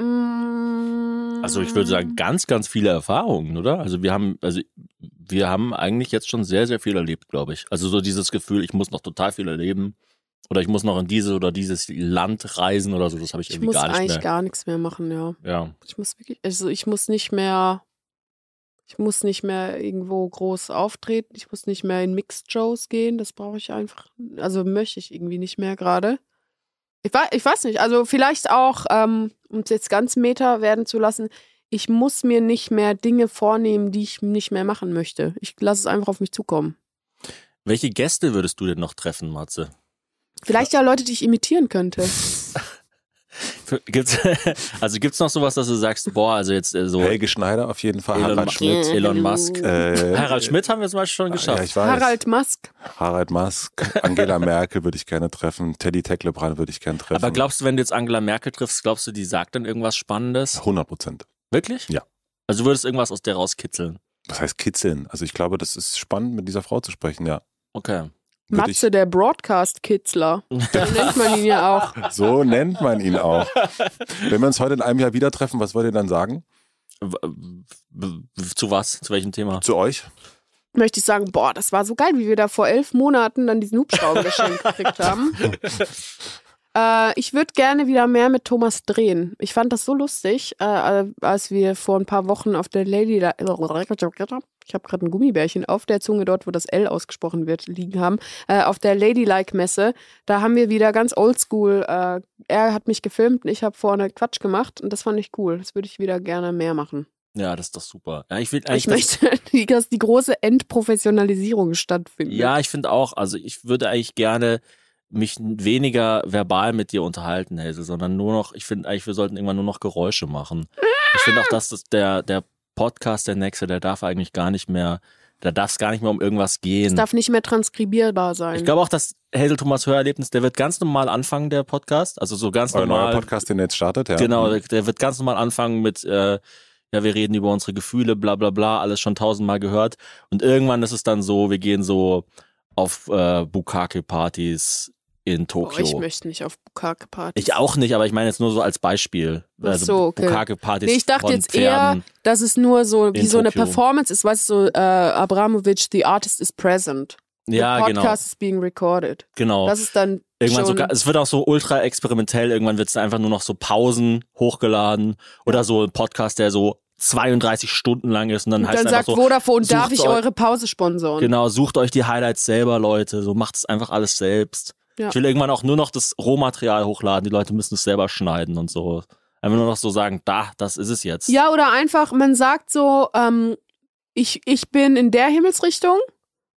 Also ich würde sagen, mm. ganz, ganz viele Erfahrungen, oder? Also wir haben, also wir haben eigentlich jetzt schon sehr, sehr viel erlebt, glaube ich. Also so dieses Gefühl, ich muss noch total viel erleben. Oder ich muss noch in dieses oder dieses Land reisen oder so, das habe ich, ich irgendwie gar nicht mehr. Ich muss eigentlich gar nichts mehr machen, ja. Ja. Ich muss wirklich, also ich muss nicht mehr, ich muss nicht mehr irgendwo groß auftreten, ich muss nicht mehr in Mixed-Shows gehen, das brauche ich einfach, also möchte ich irgendwie nicht mehr gerade. Ich, weiß, ich weiß nicht, also vielleicht auch, ähm, um es jetzt ganz Meta werden zu lassen, ich muss mir nicht mehr Dinge vornehmen, die ich nicht mehr machen möchte. Ich lasse es einfach auf mich zukommen. Welche Gäste würdest du denn noch treffen, Matze? Vielleicht ja Leute, die ich imitieren könnte. Gibt's, also gibt es noch sowas, dass du sagst, boah, also jetzt äh, so. Helge Schneider auf jeden Fall, Elon Harald Schmidt. Elon Musk. Äh, Harald Schmidt haben wir zum Beispiel schon ah, geschafft. Ja, Harald Musk. Harald Musk. Angela Merkel würde ich gerne treffen. Teddy Tecklebrand würde ich gerne treffen. Aber glaubst du, wenn du jetzt Angela Merkel triffst, glaubst du, die sagt dann irgendwas Spannendes? 100 Prozent. Wirklich? Ja. Also du würdest irgendwas aus der rauskitzeln? Was heißt kitzeln? Also ich glaube, das ist spannend, mit dieser Frau zu sprechen, ja. Okay. Matze, der Broadcast-Kitzler. So nennt man ihn ja auch. So nennt man ihn auch. Wenn wir uns heute in einem Jahr wieder treffen, was wollt ihr dann sagen? Zu was? Zu welchem Thema? Zu euch. Möchte ich sagen, boah, das war so geil, wie wir da vor elf Monaten dann diesen Hubschrauber geschenkt gekriegt haben. Äh, ich würde gerne wieder mehr mit Thomas drehen. Ich fand das so lustig, äh, äh als wir vor ein paar Wochen auf der Lady. ich habe gerade ein Gummibärchen auf der Zunge dort, wo das L ausgesprochen wird, liegen haben. Äh, auf der Ladylike-Messe, da haben wir wieder ganz oldschool. Äh, er hat mich gefilmt und ich habe vorne Quatsch gemacht und das fand ich cool. Das würde ich wieder gerne mehr machen. Ja, das ist doch super. Ja, ich, will ich möchte, die, dass die große Entprofessionalisierung stattfindet. Ja, ich finde auch. Also ich würde eigentlich gerne mich weniger verbal mit dir unterhalten, Hazel, sondern nur noch, ich finde eigentlich, wir sollten irgendwann nur noch Geräusche machen. Ich finde auch, dass das der, der Podcast, der nächste, der darf eigentlich gar nicht mehr, da darf es gar nicht mehr um irgendwas gehen. Es darf nicht mehr transkribierbar sein. Ich glaube auch, dass Hazel Thomas Hörerlebnis, der wird ganz normal anfangen, der Podcast. Also so ganz Euer normal. neue Podcast, den er jetzt startet, ja. Genau, der, mhm. der wird ganz normal anfangen mit, äh, ja, wir reden über unsere Gefühle, bla bla bla, alles schon tausendmal gehört. Und irgendwann ist es dann so, wir gehen so auf äh, Bukake-Partys in Tokio. Oh, ich möchte nicht auf Bukake-Partys. Ich auch nicht, aber ich meine jetzt nur so als Beispiel. Also so, okay. Bukake-Partys. Nee, ich dachte jetzt Pferden eher, dass es nur so wie so Tokio. eine Performance ist, weißt du, so, äh, Abramovic, the artist is present. The ja, podcast genau. Podcast is being recorded. Genau. Das ist dann irgendwann sogar. Es wird auch so ultra experimentell. Irgendwann wird es einfach nur noch so Pausen hochgeladen oder so ein Podcast, der so 32 Stunden lang ist und dann und heißt dann sagt so, Vodafone, darf ich eure Pause sponsoren? Genau, sucht euch die Highlights selber, Leute. So macht es einfach alles selbst. Ja. Ich will irgendwann auch nur noch das Rohmaterial hochladen. Die Leute müssen es selber schneiden und so. Einfach nur noch so sagen, da, das ist es jetzt. Ja, oder einfach, man sagt so, ähm, ich, ich bin in der Himmelsrichtung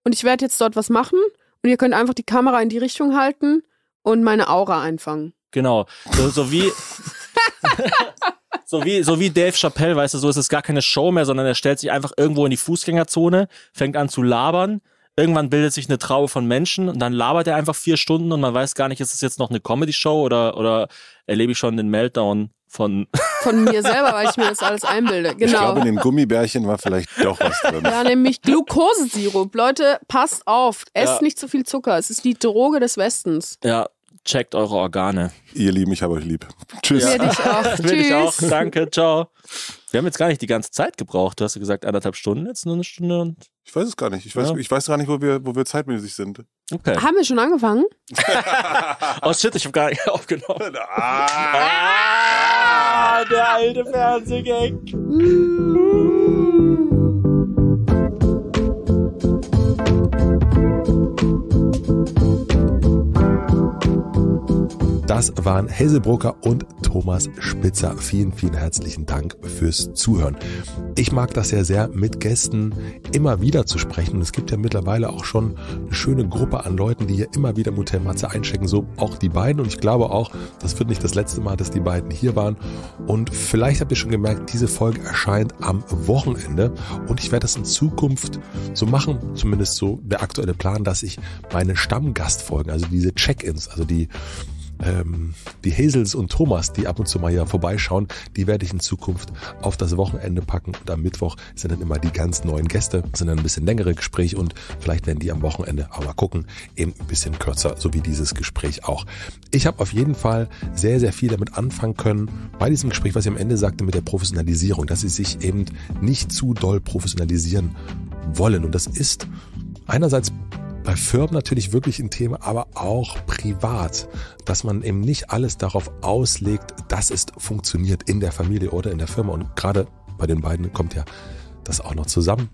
und ich werde jetzt dort was machen und ihr könnt einfach die Kamera in die Richtung halten und meine Aura einfangen. Genau. So, so wie. so, wie, so wie Dave Chappelle, weißt du, so ist es gar keine Show mehr, sondern er stellt sich einfach irgendwo in die Fußgängerzone, fängt an zu labern Irgendwann bildet sich eine Traube von Menschen und dann labert er einfach vier Stunden und man weiß gar nicht, ist es jetzt noch eine Comedy-Show oder, oder erlebe ich schon den Meltdown von. Von mir selber, weil ich mir das alles einbilde. Genau. Ich glaube, in dem Gummibärchen war vielleicht doch was drin. Ja, nämlich Glukosesirup. Leute, passt auf. Esst ja. nicht zu viel Zucker. Es ist die Droge des Westens. Ja, checkt eure Organe. Ihr Lieben, ich habe euch lieb. Tschüss. Ja. ich auch. Will Tschüss. ich auch. Danke, ciao. Wir haben jetzt gar nicht die ganze Zeit gebraucht. Du hast ja gesagt, anderthalb Stunden, jetzt nur eine Stunde und. Ich weiß es gar nicht. Ich weiß, ja. ich weiß gar nicht, wo wir, wo wir zeitmäßig sind. Okay. Haben wir schon angefangen? oh shit, ich habe gar nicht aufgenommen. Ah. ah, der alte Fernsehgag. Mm. Das waren Hesselbrucker und Thomas Spitzer. Vielen, vielen herzlichen Dank fürs Zuhören. Ich mag das ja sehr, mit Gästen immer wieder zu sprechen. es gibt ja mittlerweile auch schon eine schöne Gruppe an Leuten, die hier immer wieder Motel Matze einchecken. So auch die beiden. Und ich glaube auch, das wird nicht das letzte Mal, dass die beiden hier waren. Und vielleicht habt ihr schon gemerkt, diese Folge erscheint am Wochenende. Und ich werde das in Zukunft so machen, zumindest so der aktuelle Plan, dass ich meine Stammgastfolgen, also diese Check-ins, also die ähm, die Hazels und Thomas, die ab und zu mal hier vorbeischauen, die werde ich in Zukunft auf das Wochenende packen. Und am Mittwoch sind dann immer die ganz neuen Gäste, sind dann ein bisschen längere Gespräche und vielleicht werden die am Wochenende, auch mal gucken, eben ein bisschen kürzer, so wie dieses Gespräch auch. Ich habe auf jeden Fall sehr, sehr viel damit anfangen können bei diesem Gespräch, was ich am Ende sagte mit der Professionalisierung, dass sie sich eben nicht zu doll professionalisieren wollen. Und das ist einerseits bei Firmen natürlich wirklich ein Thema, aber auch privat, dass man eben nicht alles darauf auslegt, dass es funktioniert in der Familie oder in der Firma. Und gerade bei den beiden kommt ja das auch noch zusammen.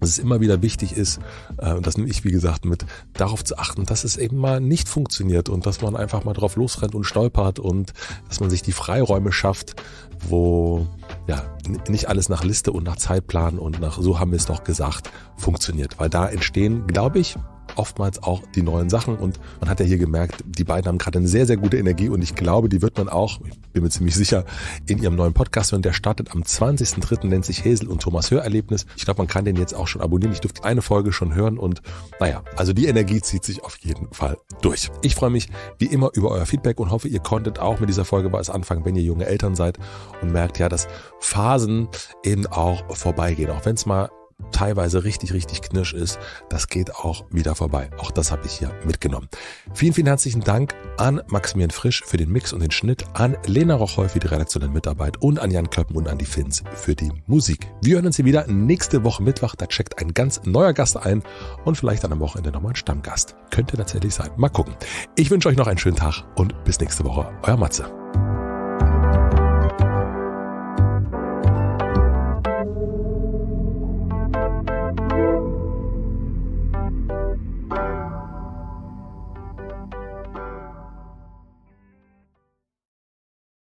Dass es immer wieder wichtig ist, äh, und das nehme ich wie gesagt mit, darauf zu achten, dass es eben mal nicht funktioniert und dass man einfach mal drauf losrennt und stolpert und dass man sich die Freiräume schafft, wo ja, nicht alles nach Liste und nach Zeitplan und nach so haben wir es doch gesagt funktioniert, weil da entstehen, glaube ich, oftmals auch die neuen Sachen. Und man hat ja hier gemerkt, die beiden haben gerade eine sehr, sehr gute Energie und ich glaube, die wird man auch, ich bin mir ziemlich sicher, in ihrem neuen Podcast hören. Der startet am 20.03., nennt sich Hesel und Thomas Hörerlebnis. Ich glaube, man kann den jetzt auch schon abonnieren. Ich durfte eine Folge schon hören und naja, also die Energie zieht sich auf jeden Fall durch. Ich freue mich wie immer über euer Feedback und hoffe, ihr konntet auch mit dieser Folge was anfangen, wenn ihr junge Eltern seid und merkt ja, dass Phasen eben auch vorbeigehen, auch wenn es mal teilweise richtig, richtig knirsch ist, das geht auch wieder vorbei. Auch das habe ich hier mitgenommen. Vielen, vielen herzlichen Dank an Maximilian Frisch für den Mix und den Schnitt, an Lena Rochheu für die redaktionelle Mitarbeit und an Jan Klöppen und an die Fins für die Musik. Wir hören uns hier wieder nächste Woche Mittwoch. Da checkt ein ganz neuer Gast ein und vielleicht dann am Wochenende nochmal ein Stammgast. Könnte tatsächlich sein. Mal gucken. Ich wünsche euch noch einen schönen Tag und bis nächste Woche. Euer Matze.